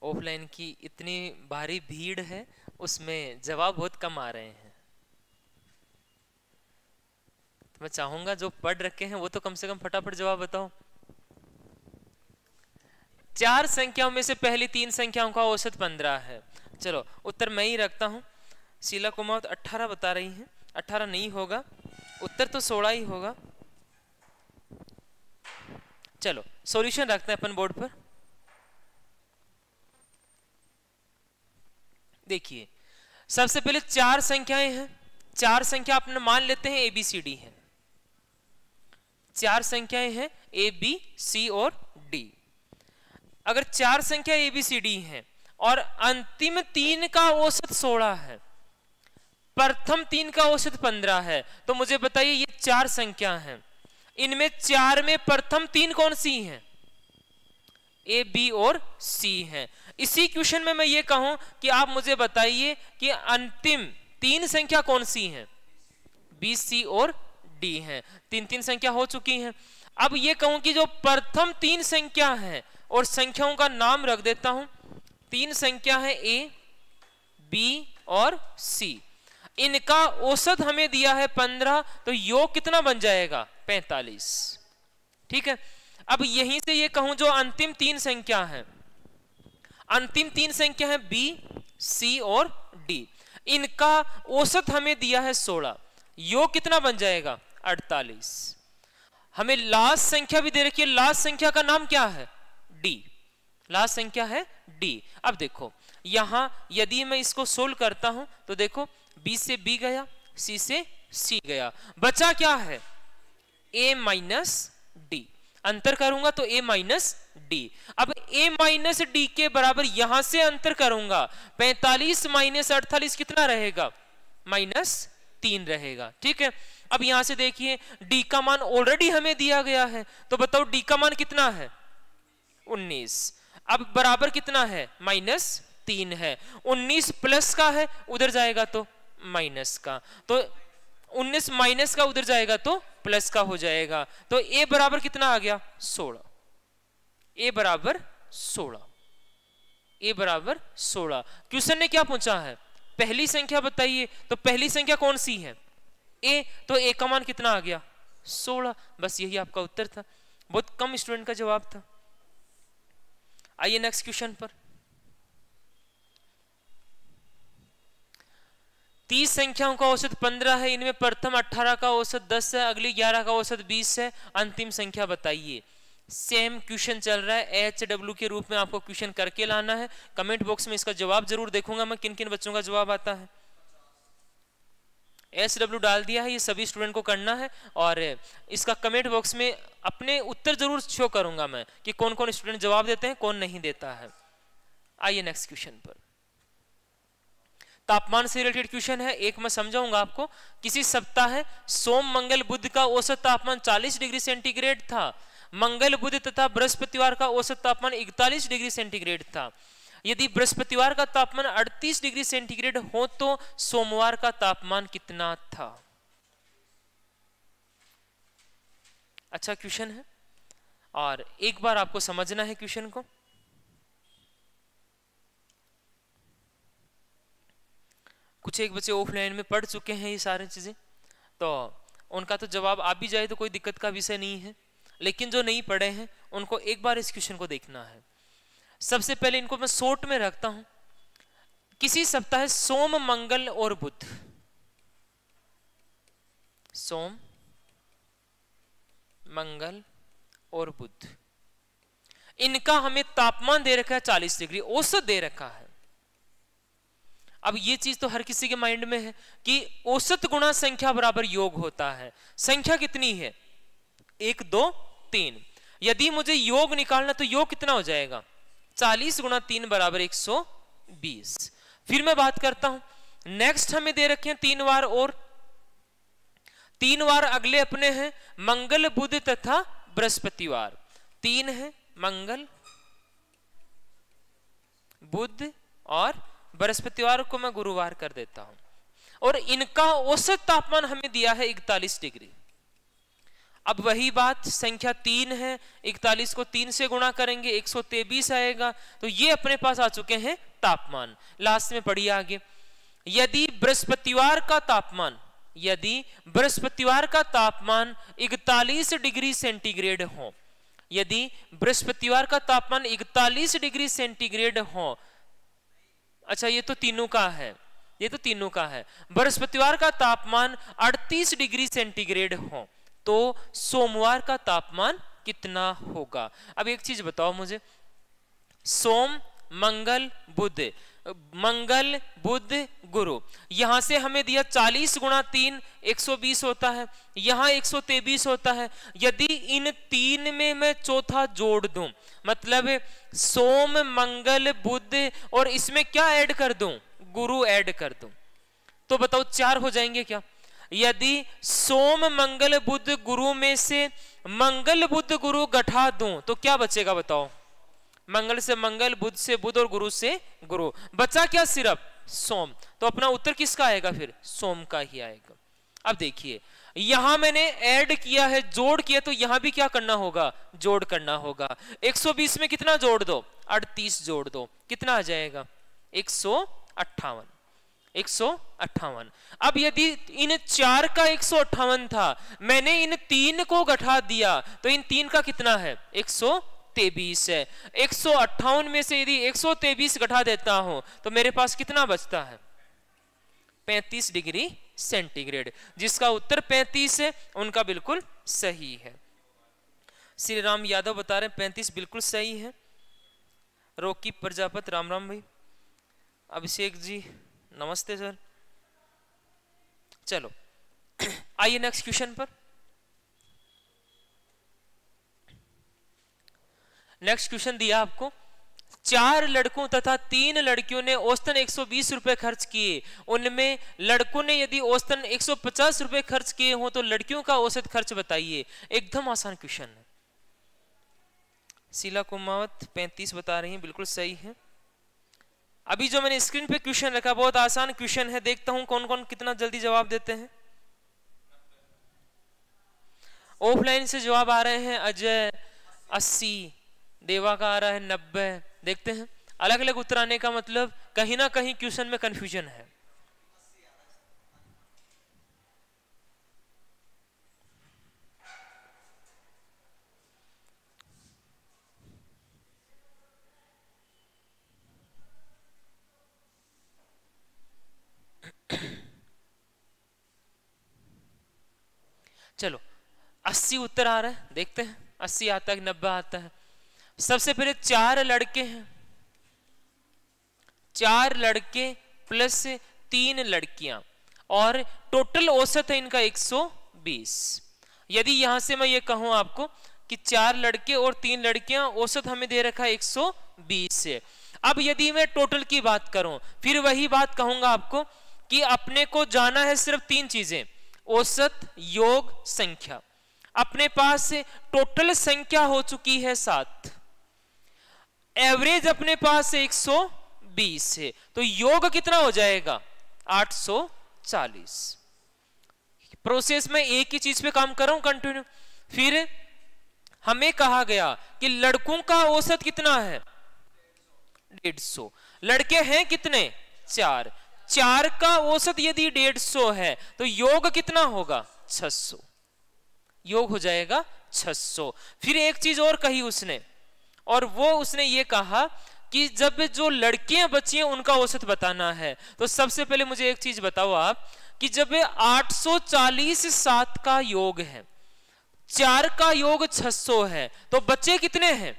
ऑफलाइन की इतनी भारी भीड़ है उसमें जवाब बहुत कम आ रहे हैं तो मैं चाहूंगा जो पढ़ रखे हैं वो तो कम से कम फटाफट जवाब बताओ चार संख्याओं में से पहली तीन संख्याओं का औसत पंद्रह है चलो उत्तर मैं ही रखता हूँ शीला कुमार तो अट्ठारह बता रही हैं अट्ठारह नहीं होगा उत्तर तो सोलह ही होगा चलो सॉल्यूशन रखते हैं अपन बोर्ड पर देखिए सबसे पहले चार संख्याएं हैं चार संख्या अपने मान लेते हैं ए बी सी डी है चार संख्याएं हैं ए बी सी और डी अगर चार संख्या ए बी सी डी है और अंतिम तीन का औसत सोलह है प्रथम तीन का औसत पंद्रह है तो मुझे बताइए ये चार संख्या है इनमें चार में प्रथम तीन कौन सी है ए बी और सी है इसी क्वेश्चन में मैं ये कहूं कि आप मुझे बताइए कि अंतिम तीन संख्या कौन सी है बी सी और डी है तीन तीन संख्या हो चुकी है अब ये कहूं कि जो प्रथम तीन संख्या है और संख्याओं का नाम रख देता हूं तीन संख्या है ए बी और सी इनका औसत हमें दिया है पंद्रह तो योग कितना बन जाएगा पैंतालीस ठीक है अब यहीं से ये कहूं जो अंतिम तीन संख्या है अंतिम तीन संख्या है बी सी और डी इनका औसत हमें दिया है सोलह योग कितना बन जाएगा अड़तालीस हमें लास्ट संख्या भी दे रखी है लास्ट संख्या का नाम क्या है डी लास्ट संख्या है डी अब देखो यहाँ यदि मैं इसको सोल्व करता हूं तो देखो बी से बी गया सी से सी गया बचा क्या है ए माइनस डी अंतर करूंगा तो ए माइनस डी अब ए माइनस डी के बराबर यहां से अंतर करूंगा 45 माइनस अड़तालीस कितना रहेगा माइनस तीन रहेगा ठीक है अब यहां से देखिए डी का मान ऑलरेडी हमें दिया गया है तो बताओ डी का मान कितना है उन्नीस अब बराबर कितना है माइनस तीन है उन्नीस प्लस का है उधर जाएगा तो माइनस का तो उन्नीस माइनस का उधर जाएगा तो प्लस का हो जाएगा तो ए बराबर कितना आ गया सोलह ए बराबर सोलह ए बराबर सोलह क्वेश्चन ने क्या पूछा है पहली संख्या बताइए तो पहली संख्या कौन सी है ए तो ए का मान कितना आ गया सोलह बस यही आपका उत्तर था बहुत कम स्टूडेंट का जवाब था आइए नेक्स्ट क्वेश्चन पर तीस संख्याओं का औसत पंद्रह है इनमें प्रथम अठारह का औसत दस है अगली ग्यारह का औसत बीस है अंतिम संख्या बताइए सेम क्वेश्चन चल रहा है एच डब्ल्यू के रूप में आपको क्वेश्चन करके लाना है कमेंट बॉक्स में इसका जवाब जरूर देखूंगा मैं किन किन बच्चों का जवाब आता है एस डब्ल्यू डाल दिया है ये सभी स्टूडेंट को करना है और इसका कमेंट बॉक्स में अपने उत्तर जरूर शो करूंगा मैं कि कौन कौन स्टूडेंट जवाब देते हैं कौन नहीं देता है आइए नेक्स्ट क्वेश्चन पर तापमान से रिलेटेड क्वेश्चन है एक मैं समझाऊंगा आपको किसी सप्ताह सोम मंगल बुद्ध का औसत तापमान चालीस डिग्री सेंटीग्रेड था मंगल बुद्ध तथा बृहस्पतिवार का औसत तापमान इकतालीस डिग्री सेंटीग्रेड था यदि बृहस्पतिवार का तापमान 38 डिग्री सेंटीग्रेड हो तो सोमवार का तापमान कितना था अच्छा क्वेश्चन है और एक बार आपको समझना है क्वेश्चन को कुछ एक बच्चे ऑफलाइन में पढ़ चुके हैं ये सारी चीज़ें तो उनका तो जवाब आ भी जाए तो कोई दिक्कत का विषय नहीं है लेकिन जो नहीं पढ़े हैं उनको एक बार इस क्वेश्चन को देखना है सबसे पहले इनको मैं सोट में रखता हूं किसी सप्ताह सोम मंगल और बुध सोम मंगल और बुध इनका हमें तापमान दे रखा है 40 डिग्री औसत दे रखा है अब ये चीज तो हर किसी के माइंड में है कि औसत गुणा संख्या बराबर योग होता है संख्या कितनी है एक दो तीन यदि मुझे योग निकालना तो योग कितना हो जाएगा चालीस गुणा तीन बराबर एक सौ बीस फिर मैं बात करता हूं नेक्स्ट हमें दे रखे हैं तीन बार और तीन बार अगले अपने हैं मंगल बुध तथा बृहस्पतिवार तीन है मंगल बुध और बृहस्पतिवार को मैं गुरुवार कर देता हूं और इनका औसत तापमान हमें दिया है इकतालीस डिग्री अब वही बात संख्या तीन है इकतालीस को तीन से गुणा करेंगे एक सौ तेबीस आएगा तो ये अपने पास आ चुके हैं तापमान लास्ट में पढ़िए आगे यदि बृहस्पतिवार का तापमान यदि बृहस्पतिवार का तापमान इकतालीस डिग्री सेंटीग्रेड हो यदि बृहस्पतिवार का तापमान इकतालीस डिग्री सेंटीग्रेड हो अच्छा ये तो तीनों का है ये तो तीनों का है बृहस्पतिवार का तापमान 38 डिग्री सेंटीग्रेड हो तो सोमवार का तापमान कितना होगा अब एक चीज बताओ मुझे सोम मंगल बुध मंगल बुध गुरु यहां से हमें दिया 40 गुणा तीन एक होता है यहां एक होता है यदि इन तीन में मैं चौथा जोड़ दूं मतलब सोम मंगल बुध और इसमें क्या ऐड कर दूं गुरु ऐड कर दूं तो बताओ चार हो जाएंगे क्या यदि सोम मंगल बुद्ध गुरु में से मंगल बुद्ध गुरु गठा दू तो क्या बचेगा बताओ मंगल से मंगल बुद्ध से बुद्ध और गुरु से गुरु बचा क्या सिर्फ सोम तो अपना उत्तर किसका आएगा फिर सोम का ही आएगा अब देखिए यहां मैंने ऐड किया है जोड़ किया तो यहां भी क्या करना होगा जोड़ करना होगा 120 में कितना जोड़ दो 38 जोड़ दो कितना आ जाएगा एक सौ अट्ठावन एक अब यदि इन चार का एक था मैंने इन तीन को घटा दिया तो इन तीन का कितना है एक तेबीस है एक में से यदि एक तेबीस घटा देता हूं तो मेरे पास कितना बचता है 35 डिग्री सेंटीग्रेड जिसका उत्तर 35 है उनका बिल्कुल सही है श्री राम यादव बता रहे हैं 35 बिल्कुल सही है रोकी प्रजापत राम राम भाई अभिषेक जी नमस्ते सर चलो आइए नेक्स्ट क्वेश्चन पर नेक्स्ट क्वेश्चन दिया आपको चार लड़कों तथा तीन लड़कियों ने औसतन 120 रुपए खर्च किए उनमें लड़कों ने यदि औसतन 150 रुपए खर्च किए हो तो लड़कियों का औसत खर्च बताइए एकदम आसान क्वेश्चन है शीला कुमावत 35 बता रही हैं बिल्कुल सही है अभी जो मैंने स्क्रीन पे क्वेश्चन रखा बहुत आसान क्वेश्चन है देखता हूं कौन कौन कितना जल्दी जवाब देते हैं ऑफलाइन से जवाब आ रहे हैं अजय अस्सी देवा का आ रहा है नब्बे देखते हैं अलग अलग उत्तर आने का मतलब कहीं ना कहीं क्वेश्चन में कन्फ्यूजन है चलो अस्सी उत्तर आ रहा है देखते हैं अस्सी आता है नब्बे आता है सबसे पहले चार लड़के हैं चार लड़के प्लस तीन लड़कियां और टोटल औसत है इनका 120 यदि यहां से मैं ये कहूं आपको कि चार लड़के और तीन लड़कियां औसत हमें दे रखा है 120 से अब यदि मैं टोटल की बात करूं फिर वही बात कहूंगा आपको कि अपने को जाना है सिर्फ तीन चीजें औसत योग संख्या अपने पास टोटल संख्या हो चुकी है सात एवरेज अपने पास 120 है तो योग कितना हो जाएगा 840 प्रोसेस में एक ही चीज पे काम कर रहा हूं कंटिन्यू फिर हमें कहा गया कि लड़कों का औसत कितना है डेढ़ सौ लड़के हैं कितने चार चार का औसत यदि डेढ़ सौ है तो योग कितना होगा छह सौ योग हो जाएगा छह सौ फिर एक चीज और कही उसने और वो उसने ये कहा कि जब जो लड़कियां बची हैं उनका औसत बताना है तो सबसे पहले मुझे एक चीज बताओ आप कि जब 840 सात का योग है चार का योग 600 है तो बच्चे कितने हैं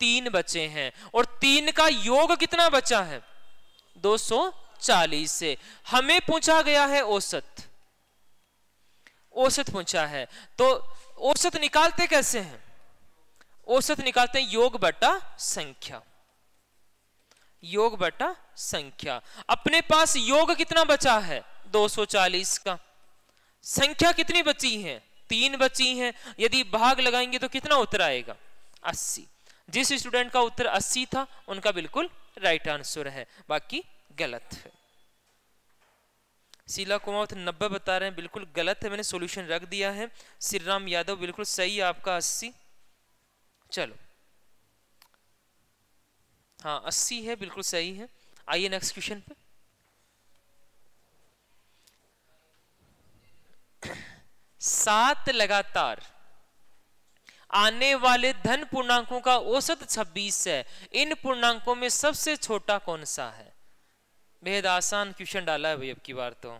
तीन बच्चे हैं और तीन का योग कितना बचा है सौ चालीस से हमें पूछा गया है औसत औसत पूछा है तो औसत निकालते कैसे हैं औसत निकालते हैं योग बटा संख्या योग बटा संख्या अपने पास योग कितना बचा है 240 का संख्या कितनी बची है तीन बची है यदि भाग लगाएंगे तो कितना उत्तर आएगा 80 जिस स्टूडेंट का उत्तर 80 था उनका बिल्कुल राइट आंसर है बाकी गलत है शीला कुमावत नब्बे बता रहे हैं बिल्कुल गलत है मैंने सॉल्यूशन रख दिया है श्रीराम यादव बिल्कुल सही है आपका अस्सी चलो हाँ अस्सी है बिल्कुल सही है आइए नेक्स्ट क्वेश्चन पे सात लगातार आने वाले धन पूर्णांकों का औसत 26 है इन पूर्णांकों में सबसे छोटा कौन सा है बेहद आसान क्वेश्चन डाला है भाई अब की बार तो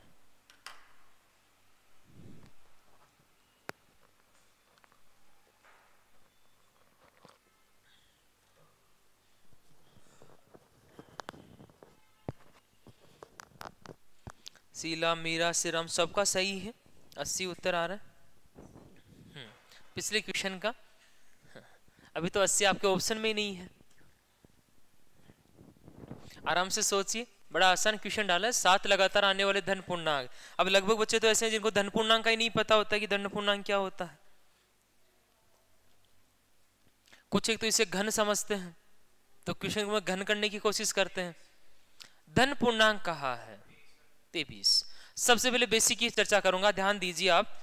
सीला मीरा सिरम सबका सही है अस्सी उत्तर आ रहा है हम्म, पिछले क्वेश्चन का अभी तो अस्सी आपके ऑप्शन में ही नहीं है आराम से सोचिए बड़ा आसान क्वेश्चन डाला है सात लगातार आने वाले धन पूर्णांक अब लगभग बच्चे तो ऐसे हैं जिनको धन पूर्णांक का ही नहीं पता होता कि धन पूर्णांक क्या होता है कुछ एक तो इसे घन समझते हैं तो क्वेश्चन में घन करने की कोशिश करते हैं धन पूर्णांक कहा है तेबीस सबसे पहले बेसिक की चर्चा करूंगा ध्यान दीजिए आप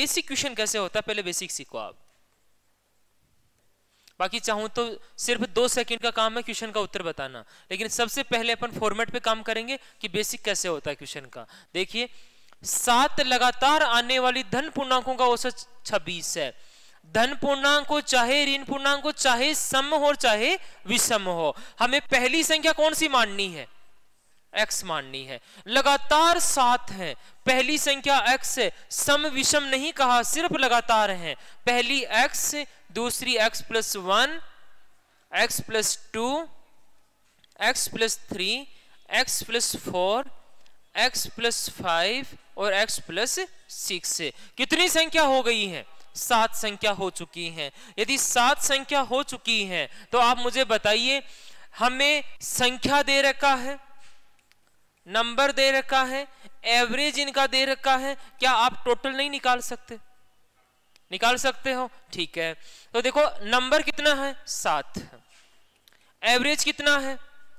बेसिक क्वेश्चन कैसे होता है पहले बेसिक सीखो आप बाकी चाहूँ तो सिर्फ दो सेकंड का काम है क्वेश्चन का उत्तर बताना लेकिन सबसे पहले अपन फॉर्मेट पे काम करेंगे कि बेसिक कैसे होता है क्वेश्चन का देखिए सात लगातार आने वाली धन पूर्णांकों का औसत छब्बीस है धन पूर्णांक हो चाहे ऋण पूर्णांक हो चाहे सम हो चाहे विषम हो हमें पहली संख्या कौन सी माननी है x माननी है लगातार सात हैं पहली संख्या x है सम विषम नहीं कहा सिर्फ लगातार हैं पहली x दूसरी x plus one x plus two x plus three x plus four x plus five और एक्स प्लस सिक्स कितनी संख्या हो गई है सात संख्या हो चुकी है यदि सात संख्या हो चुकी है तो आप मुझे बताइए हमें संख्या दे रखा है नंबर दे रखा है एवरेज इनका दे रखा है क्या आप टोटल नहीं निकाल सकते निकाल सकते हो ठीक है तो देखो नंबर कितना है सात एवरेज कितना है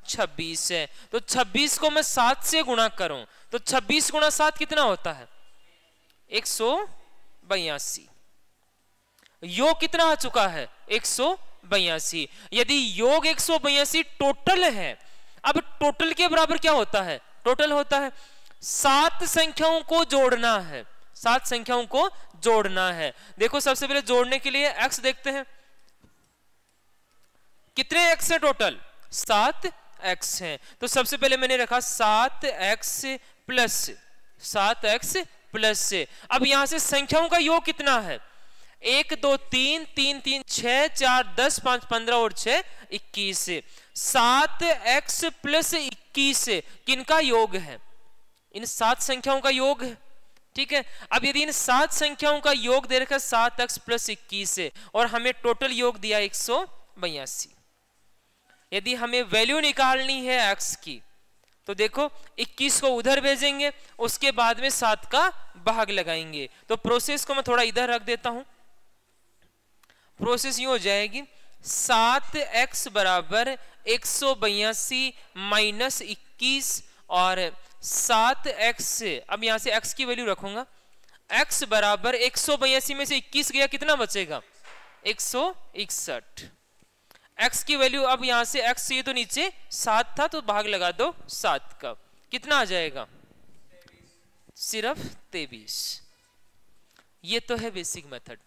छब्बीस है तो छब्बीस को मैं सात से गुणा करूं तो छब्बीस गुणा सात कितना होता है एक सौ बयासी योग कितना आ चुका है एक सौ बयासी यदि योग एक सौ बयासी टोटल है अब टोटल के बराबर क्या होता है टोटल होता है सात संख्याओं को जोड़ना है सात संख्याओं को जोड़ना है देखो सबसे पहले जोड़ने के लिए एक्स देखते हैं कितने एक्स है टोटल सात एक्स है तो सबसे पहले मैंने रखा सात एक्स प्लस सात एक्स प्लस अब यहां से संख्याओं का योग कितना है एक दो तीन तीन तीन छह चार दस पांच पंद्रह और छह इक्कीस सात एक्स प्लस इक्कीस किनका योग है इन सात संख्याओं का योग है ठीक है अब यदि इन सात संख्याओं का योग दे रखा सात एक्स प्लस इक्कीस और हमें टोटल योग दिया एक सौ बयासी यदि हमें वैल्यू निकालनी है एक्स की तो देखो 21 को उधर भेजेंगे उसके बाद में सात का भाग लगाएंगे तो प्रोसेस को मैं थोड़ा इधर रख देता हूं प्रोसेस यू हो जाएगी सात एक्स बराबर एक सौ बयासी माइनस इक्कीस और सात एक्स अब यहां से एक्स की वैल्यू रखूंगा एक्स बराबर एक सौ बयासी में से इक्कीस गया कितना बचेगा एक सौ इकसठ एक्स की वैल्यू अब यहां से एक्स ये तो नीचे सात था तो भाग लगा दो सात का कितना आ जाएगा सिर्फ तेबीस ये तो है बेसिक मेथड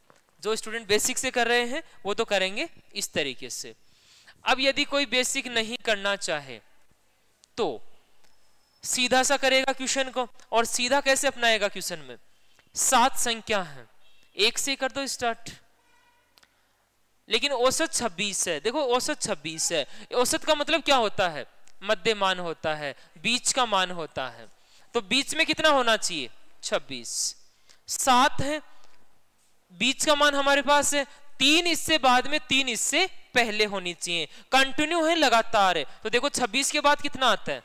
जो स्टूडेंट बेसिक से कर रहे हैं वो तो करेंगे इस तरीके से अब यदि कोई बेसिक नहीं करना चाहे तो सीधा सा करेगा क्वेश्चन को और सीधा कैसे अपनाएगा क्वेश्चन में सात संख्या है एक से कर दो स्टार्ट लेकिन औसत 26 है देखो औसत 26 है औसत का मतलब क्या होता है मध्य मान होता है बीच का मान होता है तो बीच में कितना होना चाहिए 26 सात है बीच का मान हमारे पास है तीन इससे बाद में तीन इससे पहले होनी चाहिए कंटिन्यू है लगातार है तो देखो 26 के बाद कितना आता है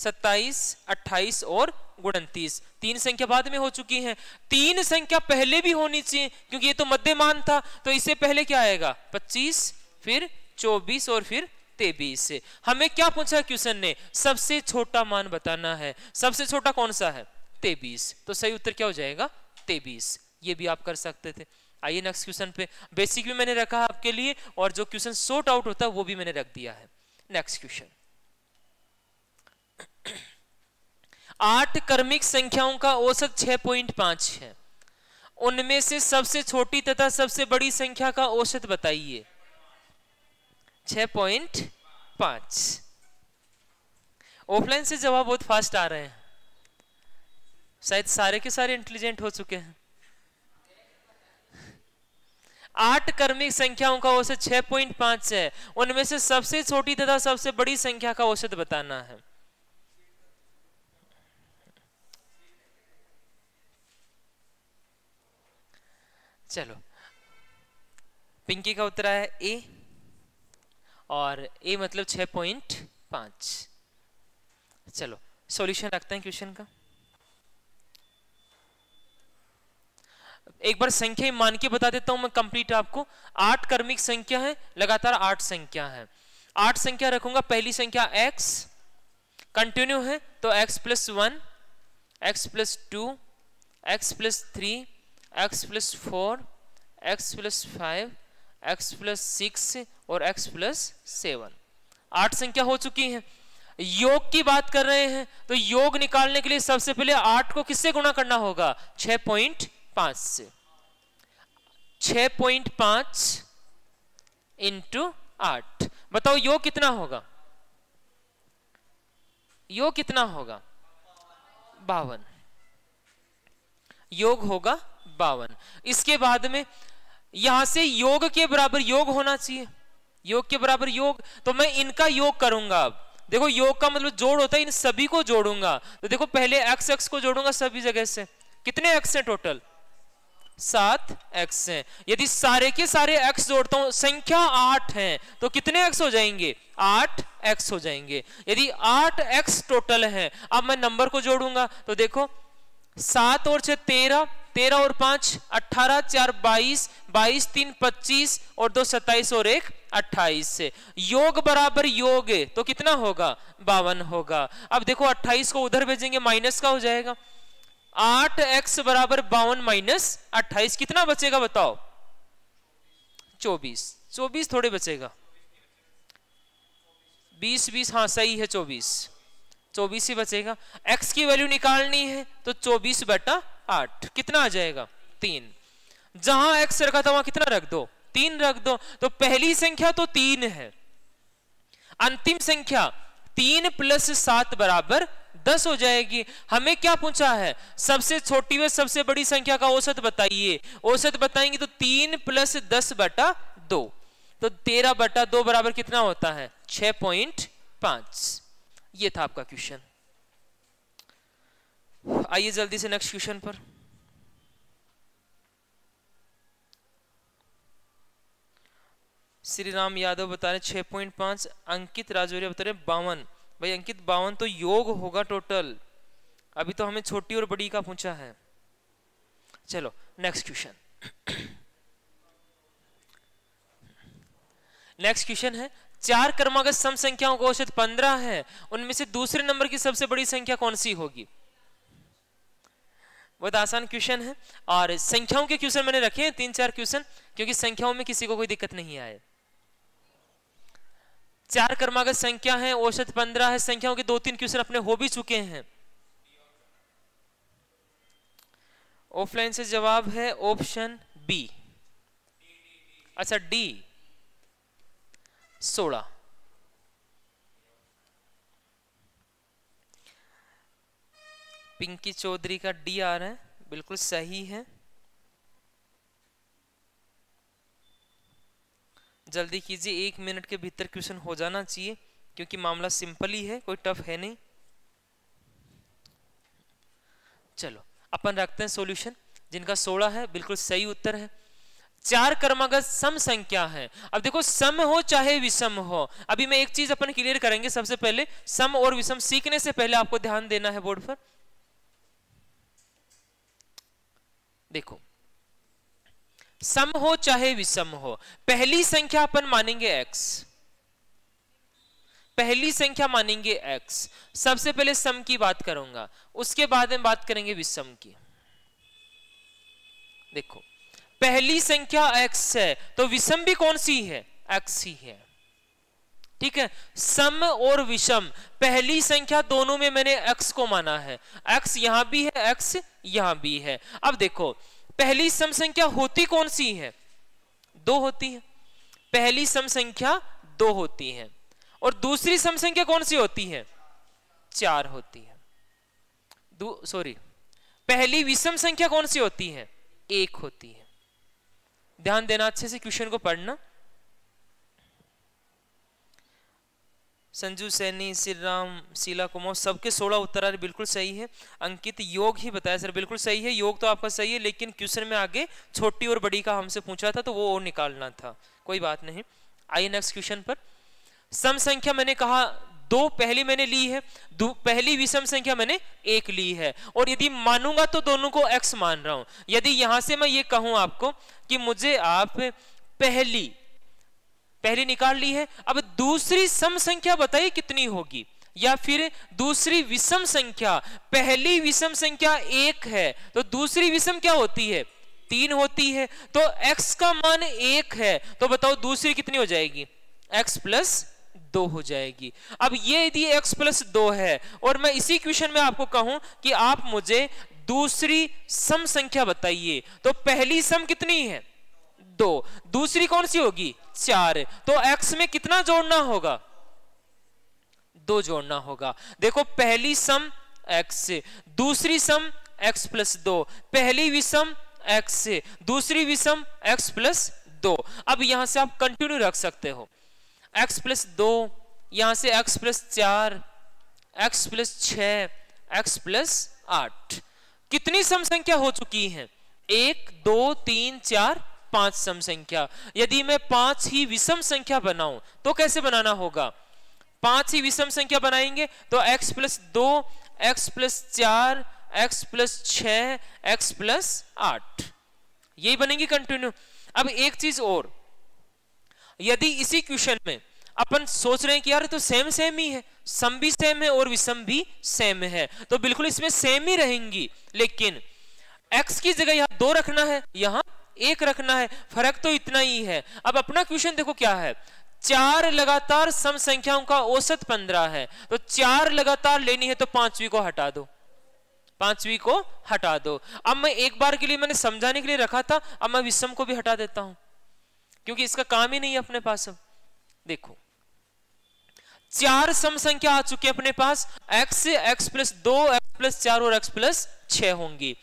27, 28 और उनतीस तीन संख्या बाद में हो चुकी है तीन संख्या पहले भी होनी चाहिए क्योंकि ये तो मध्यमान था तो इससे पहले क्या आएगा 25 फिर 24 और फिर तेबीस हमें क्या पूछा क्वेश्चन ने सबसे छोटा मान बताना है सबसे छोटा कौन सा है तेबीस तो सही उत्तर क्या हो जाएगा बट्टे बीस ये भी आप कर सकते थे आइए नेक्स्ट क्वेश्चन पे बेसिक भी मैंने रखा आपके लिए और जो क्वेश्चन शॉर्ट आउट होता है वो भी मैंने रख दिया है नेक्स्ट क्वेश्चन आठ कर्मिक संख्याओं का औसत छह पॉइंट पांच है उनमें से सबसे छोटी तथा सबसे बड़ी संख्या का औसत बताइए छ पॉइंट पांच ऑफलाइन से जवाब बहुत फास्ट आ रहे हैं शायद सारे के सारे इंटेलिजेंट हो चुके हैं आठ कर्मिक संख्याओं का औसत छह पॉइंट पांच है उनमें से सबसे छोटी तथा सबसे बड़ी संख्या का औसत बताना है चलो पिंकी का उत्तर है ए और ए मतलब छह पॉइंट पांच चलो सॉल्यूशन रखते हैं क्वेश्चन का एक बार संख्या मान के बता देता हूं मैं कंप्लीट आपको आठ कर्मिक संख्या है लगातार आठ संख्या है आठ संख्या रखूंगा पहली संख्या x कंटिन्यू है तो x plus one x plus two x plus three x plus four x plus five x plus six और x प्लस सेवन आठ संख्या हो चुकी है योग की बात कर रहे हैं तो योग निकालने के लिए सबसे पहले आठ को किससे गुणा करना होगा छह पॉइंट पांच से छ पॉइंट पांच इंटू आठ बताओ यो कितना होगा यो कितना होगा बावन योग होगा बावन इसके बाद में यहां से योग के बराबर योग होना चाहिए योग के बराबर योग तो मैं इनका योग करूंगा अब देखो योग का मतलब जोड़ होता है इन सभी को जोड़ूंगा तो देखो पहले एक्स एक्स को जोड़ूंगा सभी जगह से कितने एक्स हैं टोटल सात एक्स है यदि सारे के सारे एक्स जोड़ता हूं संख्या आठ है तो कितने एक्स हो जाएंगे आठ एक्स हो जाएंगे यदि आठ एक्स टोटल है अब मैं नंबर को जोड़ूंगा तो देखो सात और छह तेरह तेरह और पांच अट्ठारह चार बाईस बाईस तीन पच्चीस और दो सत्ताईस और एक अट्ठाईस से योग बराबर योग तो कितना होगा बावन होगा अब देखो अट्ठाईस को उधर भेजेंगे माइनस का हो जाएगा आठ एक्स बराबर बावन माइनस अट्ठाईस कितना बचेगा बताओ चौबीस चौबीस थोड़े बचेगा बीस बीस हाँ सही है चौबीस चौबीस ही बचेगा एक्स की वैल्यू निकालनी है तो चौबीस बटा आठ कितना आ जाएगा तीन जहां एक्स रखा था वहां कितना रख दो तीन रख दो तो पहली संख्या तो तीन है अंतिम संख्या तीन प्लस सात बराबर दस हो जाएगी हमें क्या पूछा है सबसे छोटी व सबसे बड़ी संख्या का औसत बताइए औसत बताएंगे तो तीन प्लस दस बटा दो तो तेरह बटा दो बराबर कितना होता है छ पॉइंट पांच ये था आपका क्वेश्चन आइए जल्दी से नेक्स्ट क्वेश्चन पर श्री राम यादव बता रहे छह पॉइंट पांच अंकित राजौरिया बता रहे बावन भाई अंकित बावन तो योग होगा टोटल अभी तो हमें छोटी और बड़ी का पूछा है चलो नेक्स्ट क्वेश्चन नेक्स्ट क्वेश्चन है चार कर्मागत सम संख्याओं को औसत पंद्रह है उनमें से दूसरे नंबर की सबसे बड़ी संख्या कौन सी होगी बहुत आसान क्वेश्चन है और संख्याओं के क्वेश्चन मैंने रखे हैं तीन चार क्वेश्चन क्योंकि संख्याओं में किसी को कोई दिक्कत नहीं आए चार क्रमागत संख्या है औसत पंद्रह है संख्याओं के दो तीन क्वेश्चन अपने हो भी चुके हैं ऑफलाइन से जवाब है ऑप्शन बी अच्छा डी सोलह पिंकी चौधरी का डी आ रहा है बिल्कुल सही है जल्दी कीजिए एक मिनट के भीतर क्वेश्चन हो जाना चाहिए क्योंकि मामला सिंपल ही है कोई टफ है नहीं चलो अपन रखते हैं सॉल्यूशन जिनका सोलह है बिल्कुल सही उत्तर है चार कर्मागत सम संख्या है अब देखो सम हो चाहे विषम हो अभी मैं एक चीज अपन क्लियर करेंगे सबसे पहले सम और विषम सीखने से पहले आपको ध्यान देना है बोर्ड पर देखो सम हो चाहे विषम हो पहली संख्या अपन मानेंगे x पहली संख्या मानेंगे x सबसे पहले सम की बात करूंगा उसके बाद में बात करेंगे विषम की देखो पहली संख्या x है तो विषम भी कौन सी है x ही है ठीक है सम और विषम पहली संख्या दोनों में मैंने x को माना है x यहां भी है x यहां भी है अब देखो पहली सम संख्या होती कौन सी है दो होती है पहली सम संख्या दो होती है और दूसरी सम संख्या कौन सी होती है चार होती है सॉरी पहली विषम संख्या कौन सी होती है एक होती है ध्यान देना अच्छे से क्वेश्चन को पढ़ना संजू सैनी श्री राम शीला कुमार सबके सोलह उत्तर आ रहे बिल्कुल सही है अंकित योग ही बताया सर बिल्कुल सही है योग तो आपका सही है लेकिन क्वेश्चन में आगे छोटी और बड़ी का हमसे पूछा था तो वो और निकालना था कोई बात नहीं आइए नेक्स्ट क्वेश्चन पर सम संख्या मैंने कहा दो पहली मैंने ली है दो पहली विषम संख्या मैंने एक ली है और यदि मानूंगा तो दोनों को एक्स मान रहा हूं यदि यहां से मैं ये कहूं आपको कि मुझे आप पहली पहली निकाल ली है अब दूसरी सम संख्या बताइए कितनी होगी या फिर दूसरी विषम संख्या पहली विषम संख्या एक है तो दूसरी विषम क्या होती है तीन होती है तो x का मान एक है तो बताओ दूसरी कितनी हो जाएगी x प्लस दो हो जाएगी अब ये यदि x प्लस दो है और मैं इसी क्वेश्चन में आपको कहूं कि आप मुझे दूसरी सम संख्या बताइए तो पहली सम कितनी है दो तो दूसरी कौन सी होगी चार तो एक्स में कितना जोड़ना होगा दो जोड़ना होगा देखो पहली सम एक्स दूसरी सम एक्स प्लस दो पहली विषम एक्स दूसरी विषम एक्स प्लस दो अब यहां से आप कंटिन्यू रख सकते हो एक्स प्लस दो यहां से एक्स प्लस चार एक्स प्लस छ एक्स प्लस आठ कितनी सम संख्या हो चुकी है एक दो तीन चार पांच सम संख्या यदि मैं पांच ही विषम संख्या बनाऊं तो कैसे बनाना होगा पांच ही विषम संख्या बनाएंगे तो x प्लस दो एक्स प्लस चार एक्स प्लस छ एक्स प्लस आठ यही बनेगी कंटिन्यू अब एक चीज और यदि इसी क्वेश्चन में अपन सोच रहे हैं कि यार तो सेम सेम ही है सम भी सेम है और विषम भी सेम है तो बिल्कुल इसमें सेम ही रहेंगी लेकिन x की जगह यहां दो रखना है यहां एक रखना है फर्क तो इतना ही है अब अपना क्वेश्चन देखो क्या है चार लगातार सम संख्याओं का औसत पंद्रह है तो चार लगातार लेनी है तो पांचवी को हटा दो पांचवी को हटा दो अब मैं एक बार के लिए मैंने समझाने के लिए रखा था अब मैं विषम को भी हटा देता हूं क्योंकि इसका काम ही नहीं है अपने पास अब देखो चार सम संख्या आ चुकी है अपने पास x एक्स प्लस दो एक्स प्लस चार और x प्लस छ होंगी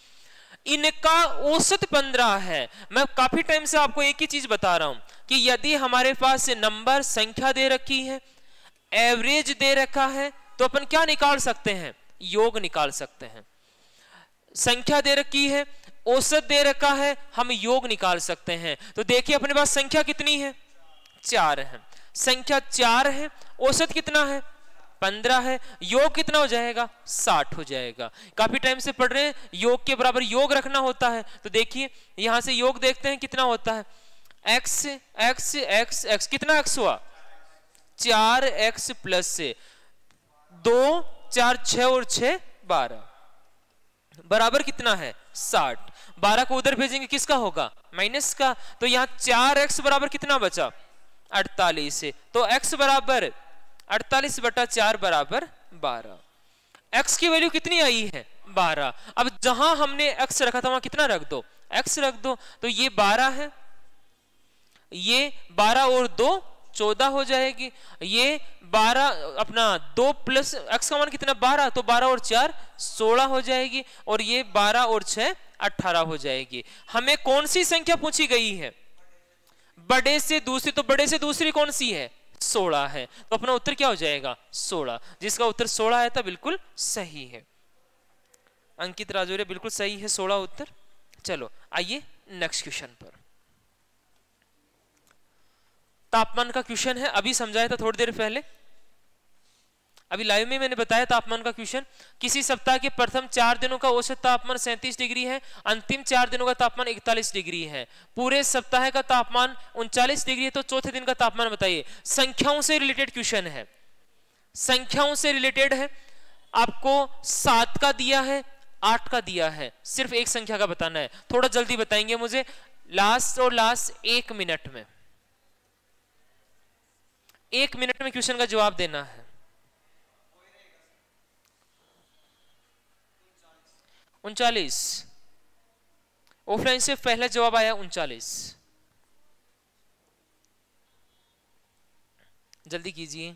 इनका औसत पंद्रह है मैं काफी टाइम से आपको एक ही चीज बता रहा हूं कि यदि हमारे पास नंबर संख्या दे रखी है एवरेज दे रखा है तो अपन क्या निकाल सकते हैं योग निकाल सकते हैं संख्या दे रखी है औसत दे रखा है हम योग निकाल सकते हैं तो देखिए अपने पास संख्या कितनी है चार है संख्या चार है औसत कितना है पंद्रह है योग कितना हो जाएगा साठ हो जाएगा काफी टाइम से पढ़ रहे हैं योग के बराबर योग रखना होता है तो देखिए यहां से योग देखते हैं कितना होता है एक्स एक्स एक्स एक्स कितना एक्स हुआ चार एक्स प्लस से दो चार छ और छ बारह बराबर कितना है साठ बारह को उधर भेजेंगे किसका होगा माइनस का तो यहां चार एक्स बराबर कितना बचा अड़तालीस तो एक्स बराबर अड़तालीस बटा चार बराबर बारह एक्स की वैल्यू कितनी आई है बारह अब जहां हमने एक्स रखा था वहां कितना रख दो एक्स रख दो तो ये बारह है ये बारह और दो चौदह हो जाएगी ये बारह अपना दो प्लस एक्स का मान कितना बारह तो बारह और चार सोलह हो जाएगी और ये बारह और छह अट्ठारह हो जाएगी हमें कौन सी संख्या पूछी गई है बड़े से दूसरी तो बड़े से दूसरी कौन सी है सोलह है तो अपना उत्तर क्या हो जाएगा सोलह जिसका उत्तर सोलह आया था तो बिल्कुल सही है अंकित राजौरे बिल्कुल सही है सोलह उत्तर चलो आइए नेक्स्ट क्वेश्चन पर तापमान का क्वेश्चन है अभी समझाया था थोड़ी देर पहले अभी लाइव में मैंने बताया तापमान का क्वेश्चन किसी सप्ताह के प्रथम चार दिनों का औसत तापमान सैंतीस डिग्री है अंतिम चार दिनों का तापमान इकतालीस डिग्री है पूरे सप्ताह का तापमान उनचालीस डिग्री है तो चौथे दिन का तापमान बताइए संख्याओं से रिलेटेड क्वेश्चन है संख्याओं से रिलेटेड है आपको सात का दिया है आठ का दिया है सिर्फ एक संख्या का बताना है थोड़ा जल्दी बताएंगे मुझे लास्ट और लास्ट एक मिनट में एक मिनट में क्वेश्चन का जवाब देना है उनचालीस ऑफलाइन से पहला जवाब आया उनचालीस जल्दी कीजिए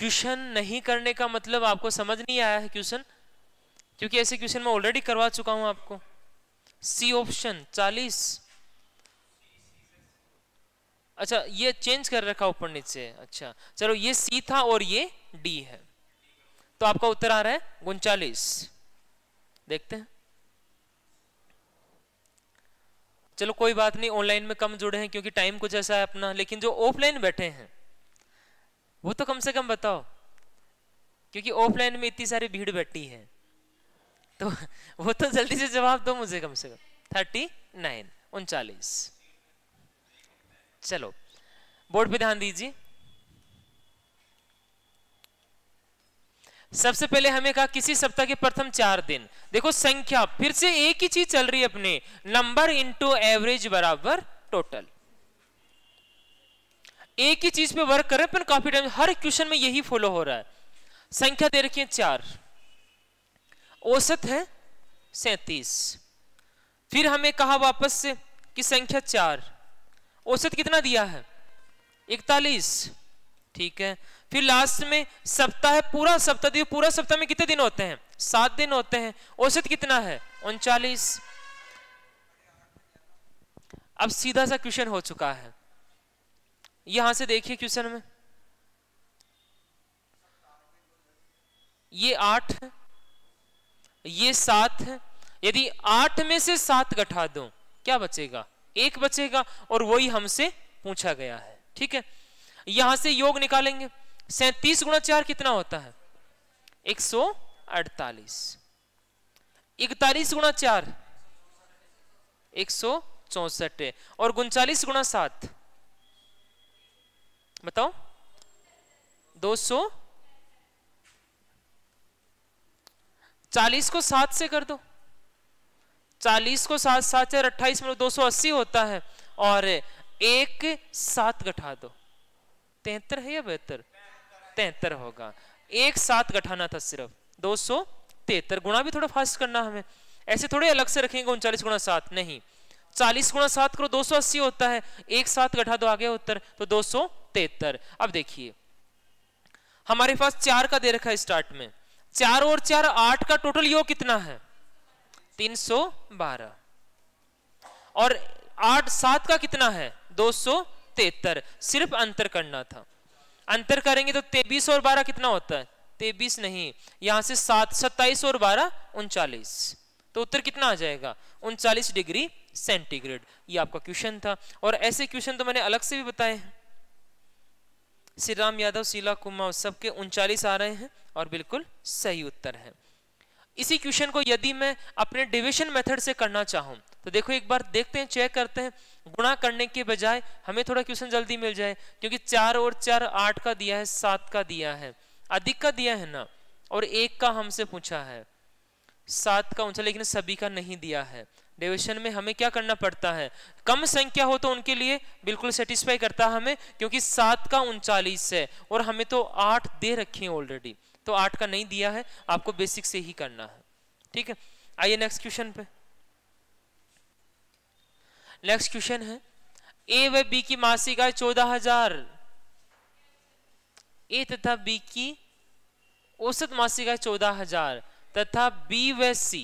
क्वेश्चन नहीं करने का मतलब आपको समझ नहीं आया है क्वेश्चन क्योंकि ऐसे क्वेश्चन मैं ऑलरेडी करवा चुका हूं आपको सी ऑप्शन चालीस अच्छा ये चेंज कर रखा ऊपर नीचे अच्छा चलो ये सी था और ये डी है तो आपका उत्तर आ रहा है उनचालीस देखते हैं चलो कोई बात नहीं ऑनलाइन में कम जुड़े हैं क्योंकि टाइम कुछ ऐसा है अपना लेकिन जो ऑफलाइन बैठे हैं वो तो कम से कम बताओ क्योंकि ऑफलाइन में इतनी सारी भीड़ बैठी है तो वो तो जल्दी से जवाब दो मुझे कम से कम थर्टी नाइन उनचालीस चलो बोर्ड पे ध्यान दीजिए सबसे पहले हमें कहा किसी सप्ताह के प्रथम चार दिन देखो संख्या फिर से एक ही चीज चल रही है अपने नंबर इनटू एवरेज बराबर टोटल एक ही चीज पे वर्क कर रहे हैं काफी टाइम हर क्वेश्चन में यही फॉलो हो रहा है संख्या दे रखी है चार औसत है सैतीस फिर हमें कहा वापस से कि संख्या चार औसत कितना दिया है इकतालीस ठीक है फिर लास्ट में सप्ताह पूरा सप्ताह दिया पूरा सप्ताह में कितने दिन होते हैं सात दिन होते हैं औसत कितना है उनचालीस अब सीधा सा क्वेश्चन हो चुका है यहां से देखिए क्वेश्चन में ये आठ ये सात यदि आठ में से सात घटा दो क्या बचेगा एक बचेगा और वही हमसे पूछा गया है ठीक है यहां से योग निकालेंगे सैतीस गुणा चार कितना होता है एक सौ अड़तालीस इकतालीस गुणा चार एक सौ चौसठ और उनचालीस गुणा सात बताओ दो 40 चालीस को सात से कर दो चालीस को सात सात चार अट्ठाईस मतलब दो सौ अस्सी होता है और एक सात घटा दो तेहत्तर है या बेहतर तेहत्तर होगा एक सात घटाना था सिर्फ दो सौ तेहत्तर गुणा भी थोड़ा फास्ट करना हमें ऐसे थोड़े अलग से रखेंगे उनचालीस गुणा सात नहीं चालीस गुणा सात करो दो सौ अस्सी होता है एक साथ घटा दो आगे उत्तर तो दो सौ तेहत्तर अब देखिए हमारे पास चार का दे रखा है स्टार्ट में चार और चार आठ का टोटल योग कितना है तीन सौ बारह और आठ सात का कितना है दो सौ तेहत्तर सिर्फ अंतर करना था अंतर करेंगे तो तेबीस और बारह कितना होता है तेबीस नहीं यहां से सात सत्ताईस और बारह उनचालीस तो उत्तर कितना आ जाएगा उनचालीस डिग्री सेंटीग्रेड ये आपका क्वेश्चन था और ऐसे क्वेश्चन तो मैंने अलग से भी बताए हैं श्री राम यादव शीला कुमार सबके उनचालीस आ रहे हैं और बिल्कुल सही उत्तर है इसी क्वेश्चन को यदि मैं अपने डिविजन मेथड से करना चाहूं तो देखो एक बार देखते हैं चेक करते हैं गुणा करने के बजाय हमें थोड़ा क्वेश्चन जल्दी मिल जाए क्योंकि चार और चार आठ का दिया है सात का दिया है अधिक का दिया है ना और एक का हमसे पूछा है सात का ऊंचा लेकिन सभी का नहीं दिया है डिवीजन में हमें क्या करना पड़ता है कम संख्या हो तो उनके लिए बिल्कुल सेटिस्फाई करता हमें क्योंकि सात का उनचालीस है और हमें तो आठ दे रखी है ऑलरेडी तो आठ का नहीं दिया है आपको बेसिक से ही करना है ठीक है आइए नेक्स्ट क्वेश्चन पे नेक्स्ट क्वेश्चन है ए व बी की मासिक आय चौदह हजार ए तथा बी की औसत मासिक आय चौदह हजार तथा बी व सी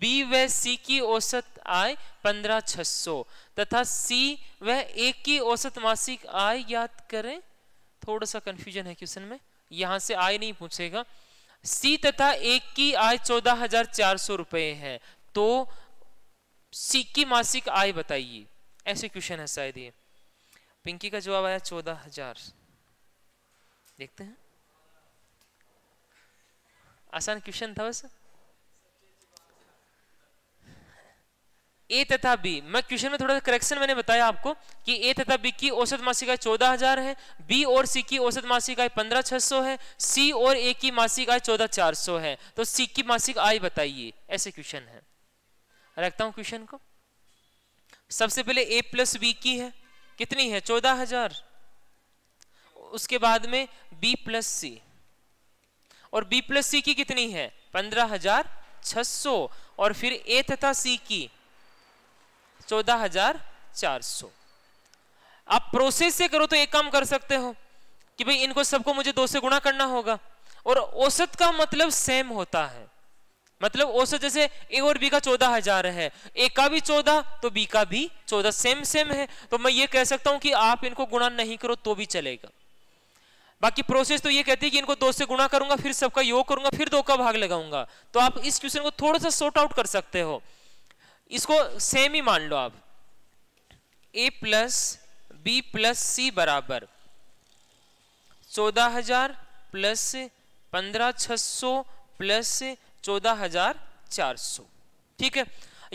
बी व सी की औसत आय पंद्रह छह तथा सी व ए की औसत मासिक आय याद करें थोड़ा सा कंफ्यूजन है क्वेश्चन में यहां से आय नहीं पूछेगा सी तथा ए की आय चौदह हजार चार सौ रुपए है तो सी की मासिक आय बताइए ऐसे क्वेश्चन है शायद ये पिंकी का जवाब आया चौदह हजार देखते हैं आसान क्वेश्चन था वैसे ए तथा बी मैं क्वेश्चन में थोड़ा सा करेक्शन मैंने बताया आपको कि ए तथा बी की औसत मासिक आय चौदह हजार है बी और सी की औसत मासिक आय पंद्रह छह सौ है सी और ए की मासिक आय चौदह चार सौ है तो सी की मासिक आय बताइए ऐसे क्वेश्चन है रखता हूं क्वेश्चन को सबसे पहले ए प्लस बी की है कितनी है चौदह हजार उसके बाद में बी प्लस सी और बी प्लस सी की कितनी है पंद्रह हजार छह सौ और फिर ए तथा सी की चौदह हजार चार सौ आप प्रोसेस से करो तो एक काम कर सकते हो कि भाई इनको सबको मुझे दो से गुणा करना होगा और औसत का मतलब सेम होता है मतलब औसत जैसे ए और बी का चौदह हजार है ए का भी चौदह तो बी का भी चौदह सेम सेम है तो मैं ये कह सकता हूं कि आप इनको गुणा नहीं करो तो भी चलेगा बाकी प्रोसेस तो ये कहती है कि इनको दो से गुणा करूंगा फिर सबका योग करूंगा फिर दो का भाग लगाऊंगा तो आप इस क्वेश्चन को थोड़ा सा सॉर्ट आउट कर सकते हो इसको सेम ही मान लो आप a plus b plus c बराबर चौदह हजार प्लस पंद्रह छह सौ प्लस चौदह हजार चार सौ ठीक है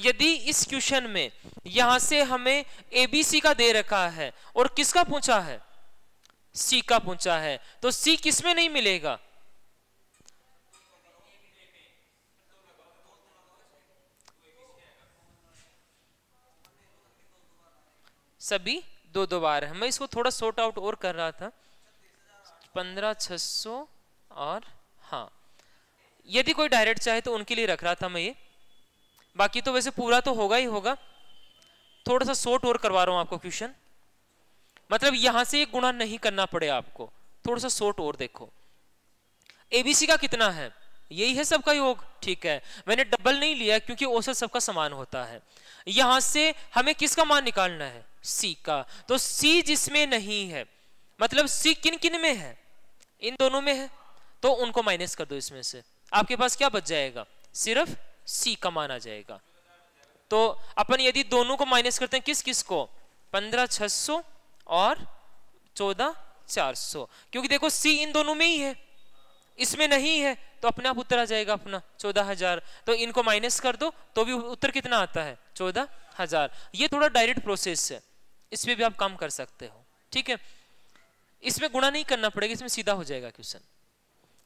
यदि इस क्वेश्चन में यहां से हमें एबीसी का दे रखा है और किसका पूछा है सी का पूछा है तो सी किसमें नहीं मिलेगा सभी दो दो बार है मैं इसको थोड़ा सॉर्ट आउट और कर रहा था पंद्रह छः और हाँ यदि कोई डायरेक्ट चाहे तो उनके लिए रख रहा था मैं ये बाकी तो वैसे पूरा तो होगा ही होगा थोड़ा सा सॉर्ट और करवा रहा हूँ आपको क्वेश्चन मतलब यहां से एक गुणा नहीं करना पड़े आपको थोड़ा सा सॉर्ट और देखो एबीसी का कितना है यही है सबका योग ठीक है मैंने डबल नहीं लिया क्योंकि औसत सबका समान होता है यहां से हमें किसका मान निकालना है सी का तो सी जिसमें नहीं है मतलब सी किन किन में है इन दोनों में है तो उनको माइनस कर दो इसमें से आपके पास क्या बच जाएगा सिर्फ सी का मान आ जाएगा तो अपन यदि दोनों को माइनस करते हैं किस किस को पंद्रह छह और चौदह चार क्योंकि देखो सी इन दोनों में ही है इसमें नहीं है तो अपने आप उत्तर आ जाएगा अपना चौदह हजार तो इनको माइनस कर दो तो भी उत्तर कितना आता है चौदह हजार ये थोड़ा डायरेक्ट प्रोसेस है इसमें भी आप काम कर सकते हो ठीक है इसमें गुणा नहीं करना पड़ेगा इसमें सीधा हो जाएगा क्वेश्चन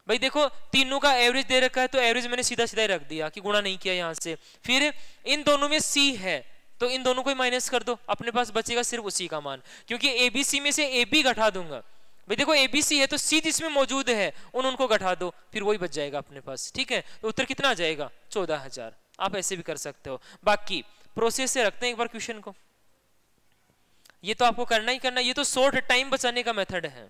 भाई देखो तीनों का एवरेज दे रखा है तो एवरेज मैंने सीधा सीधा ही रख दिया कि गुणा नहीं किया यहाँ से फिर इन दोनों में सी है तो इन दोनों को ही माइनस कर दो अपने पास बचेगा सिर्फ उसी का मान क्योंकि एबीसी में से ए बी घटा दूंगा भाई देखो एबीसी है तो सी जिसमें मौजूद है उन उनको घटा दो फिर वही बच जाएगा अपने पास ठीक है तो उत्तर कितना आ जाएगा चौदह हजार आप ऐसे भी कर सकते हो बाकी प्रोसेस से रखते हैं एक बार क्वेश्चन को ये तो आपको करना ही करना ये तो शॉर्ट टाइम बचाने का मेथड है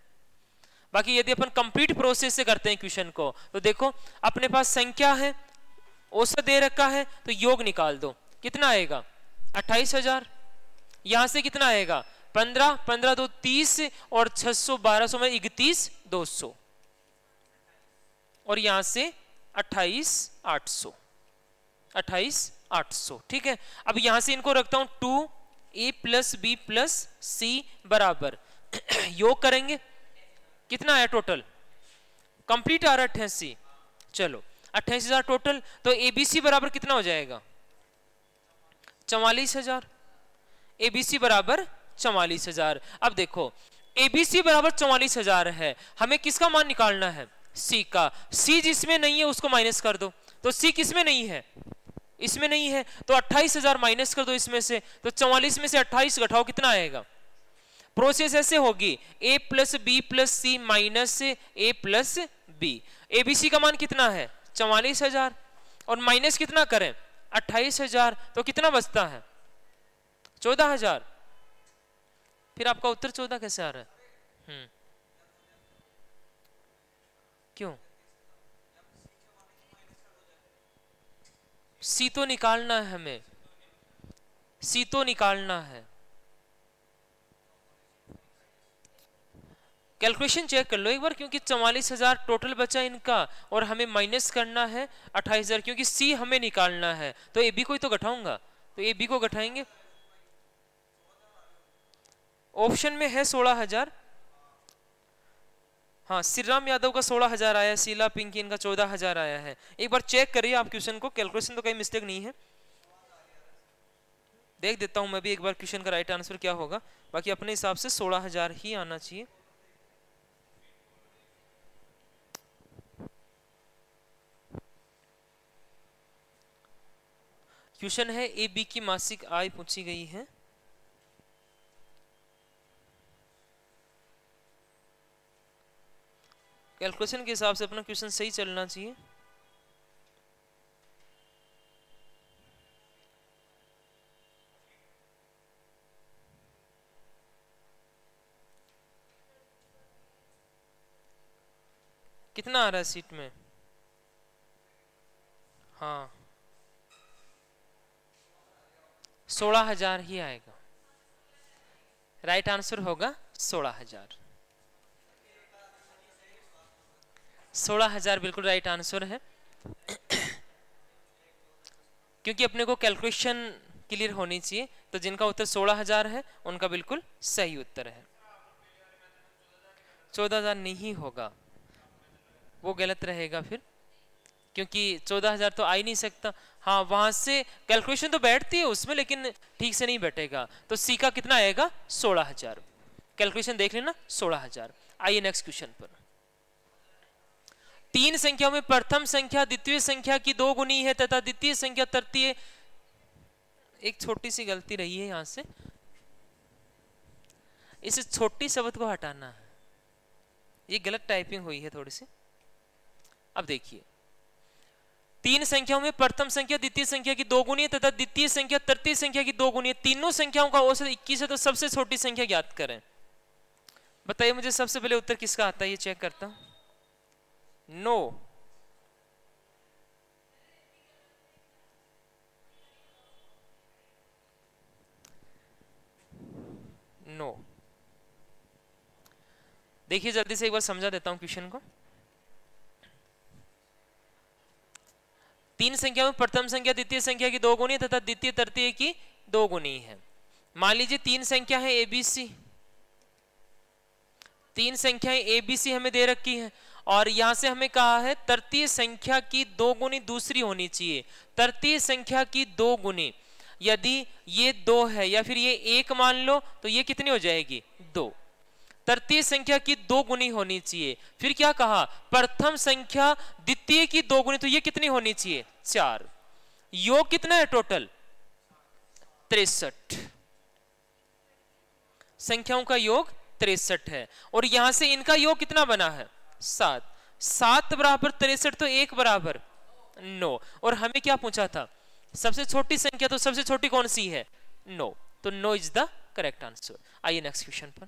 बाकी यदि अपन कंप्लीट प्रोसेस से करते हैं क्वेश्चन को तो देखो अपने पास संख्या है औसत दे रखा है तो योग निकाल दो कितना आएगा अट्ठाईस हजार यहां से कितना आएगा पंद्रह पंद्रह दो तीस और छह सौ बारह सौ में इकतीस दो सौ और यहां से अट्ठाईस आठ सौ अट्ठाईस आठ सौ ठीक है अब यहां से इनको रखता हूं two a plus b plus c बराबर योग करेंगे कितना है टोटल कंप्लीट आ रहा अट्ठासी चलो अट्ठाईस हजार टोटल तो एबीसी बराबर कितना हो जाएगा चवालीस हजार एबीसी बराबर चवालीस हजार अब देखो एबीसी बराबर चवालीस हजार है हमें किसका मान निकालना है सी का सी जिसमें नहीं है उसको माइनस कर दो तो सी किसमें नहीं है इसमें नहीं है तो अट्ठाईस हजार माइनस कर दो इसमें से तो चवालीस में से अट्ठाईस घटाओ कितना आएगा प्रोसेस ऐसे होगी a plus b plus c minus a plus b ABC का मान कितना है चवालीस हजार और माइनस कितना करें अट्ठाईस हजार तो कितना बचता है चौदह हजार फिर आपका उत्तर चौदह कैसे आ रहा है हम्म। क्यों सी तो निकालना है हमें सी तो निकालना है कैलकुलेशन चेक कर लो एक बार क्योंकि चौवालीस हजार टोटल बचा इनका और हमें माइनस करना है अट्ठाईस हजार क्योंकि सी हमें निकालना है तो ए बी को ही तो घटाऊंगा तो ए बी को घटाएंगे ऑप्शन में है सोलह हजार हाँ श्रीराम यादव का सोलह हजार आया शीला पिंकी इनका चौदह हजार आया है एक बार चेक करिए आप क्वेश्चन को कैलकुलेशन तो कहीं मिस्टेक नहीं है देख देता हूं मैं भी एक बार क्वेश्चन का राइट आंसर क्या होगा बाकी अपने हिसाब से सोलह हजार ही आना चाहिए क्वेश्चन है ए बी की मासिक आय पूछी गई है कैलकुलेशन के हिसाब से अपना क्वेश्चन सही चलना चाहिए कितना आ रहा है सीट में हाँ सोलह हजार ही आएगा राइट आंसर होगा सोलह हजार सोलह हजार बिल्कुल राइट आंसर है क्योंकि अपने को कैलकुलेशन क्लियर होनी चाहिए तो जिनका उत्तर सोलह हजार है उनका बिल्कुल सही उत्तर है चौदह हजार नहीं होगा वो गलत रहेगा फिर क्योंकि चौदह हजार तो आ ही नहीं सकता हाँ वहां से कैलकुलेशन तो बैठती है उसमें लेकिन ठीक से नहीं बैठेगा तो सी का कितना आएगा सोलह हजार कैलकुलेशन देख लेना सोलह हजार आइए नेक्स्ट क्वेश्चन पर तीन संख्या में प्रथम संख्या द्वितीय संख्या की दो गुनी है तथा द्वितीय संख्या तृतीय एक छोटी सी गलती रही है यहां से इस छोटी शब्द को हटाना है ये गलत टाइपिंग हुई है थोड़ी सी अब देखिए तीन संख्याओं में प्रथम संख्या द्वितीय संख्या की दो गुनी तथा द्वितीय संख्या तृतीय संख्या की दो गुनी तीनों संख्याओं का औसत इक्कीस है तो सबसे छोटी संख्या ज्ञात करें बताइए मुझे सबसे पहले उत्तर किसका आता है ये चेक करता हूं नो नो देखिए जल्दी से एक बार समझा देता हूं क्वेश्चन को तीन संख्या में प्रथम संख्या द्वितीय संख्या की दो है तथा द्वितीय तृतीय की दो गुनी है मान लीजिए तीन संख्या है एबीसी तीन संख्याएं एबीसी हमें दे रखी है और यहां से हमें कहा है तृतीय संख्या की दो गुनी दूसरी होनी चाहिए तृतीय संख्या की दो गुनी यदि ये दो है या फिर ये एक मान लो तो ये कितनी हो जाएगी दो तृतीय संख्या की दो गुनी होनी चाहिए फिर क्या कहा प्रथम संख्या द्वितीय की दो गुनी तो ये कितनी होनी चाहिए चार योग कितना है टोटल तिरसठ संख्याओं का योग तिरसठ है और यहां से इनका योग कितना बना है सात सात बराबर तिरसठ तो एक बराबर नो और हमें क्या पूछा था सबसे छोटी संख्या तो सबसे छोटी कौन सी है नो तो no is the correct answer आइए नेक्स्ट क्वेश्चन पर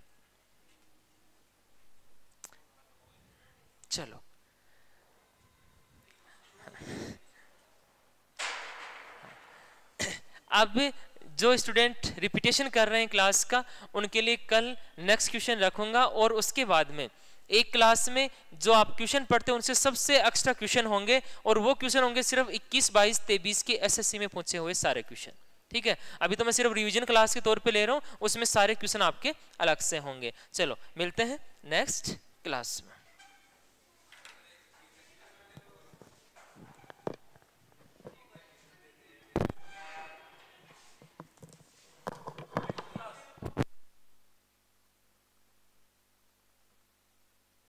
चलो अब जो स्टूडेंट रिपीटेशन कर रहे हैं क्लास का उनके लिए कल नेक्स्ट क्वेश्चन रखूंगा और उसके बाद में एक क्लास में जो आप क्वेश्चन पढ़ते हैं उनसे सबसे एक्स्ट्रा क्वेश्चन होंगे और वो क्वेश्चन होंगे सिर्फ 21, 22, 23 के एसएससी में पूछे हुए सारे क्वेश्चन ठीक है अभी तो मैं सिर्फ रिवीजन क्लास के तौर पे ले रहा हूँ उसमें सारे क्वेश्चन आपके अलग से होंगे चलो मिलते हैं नेक्स्ट क्लास में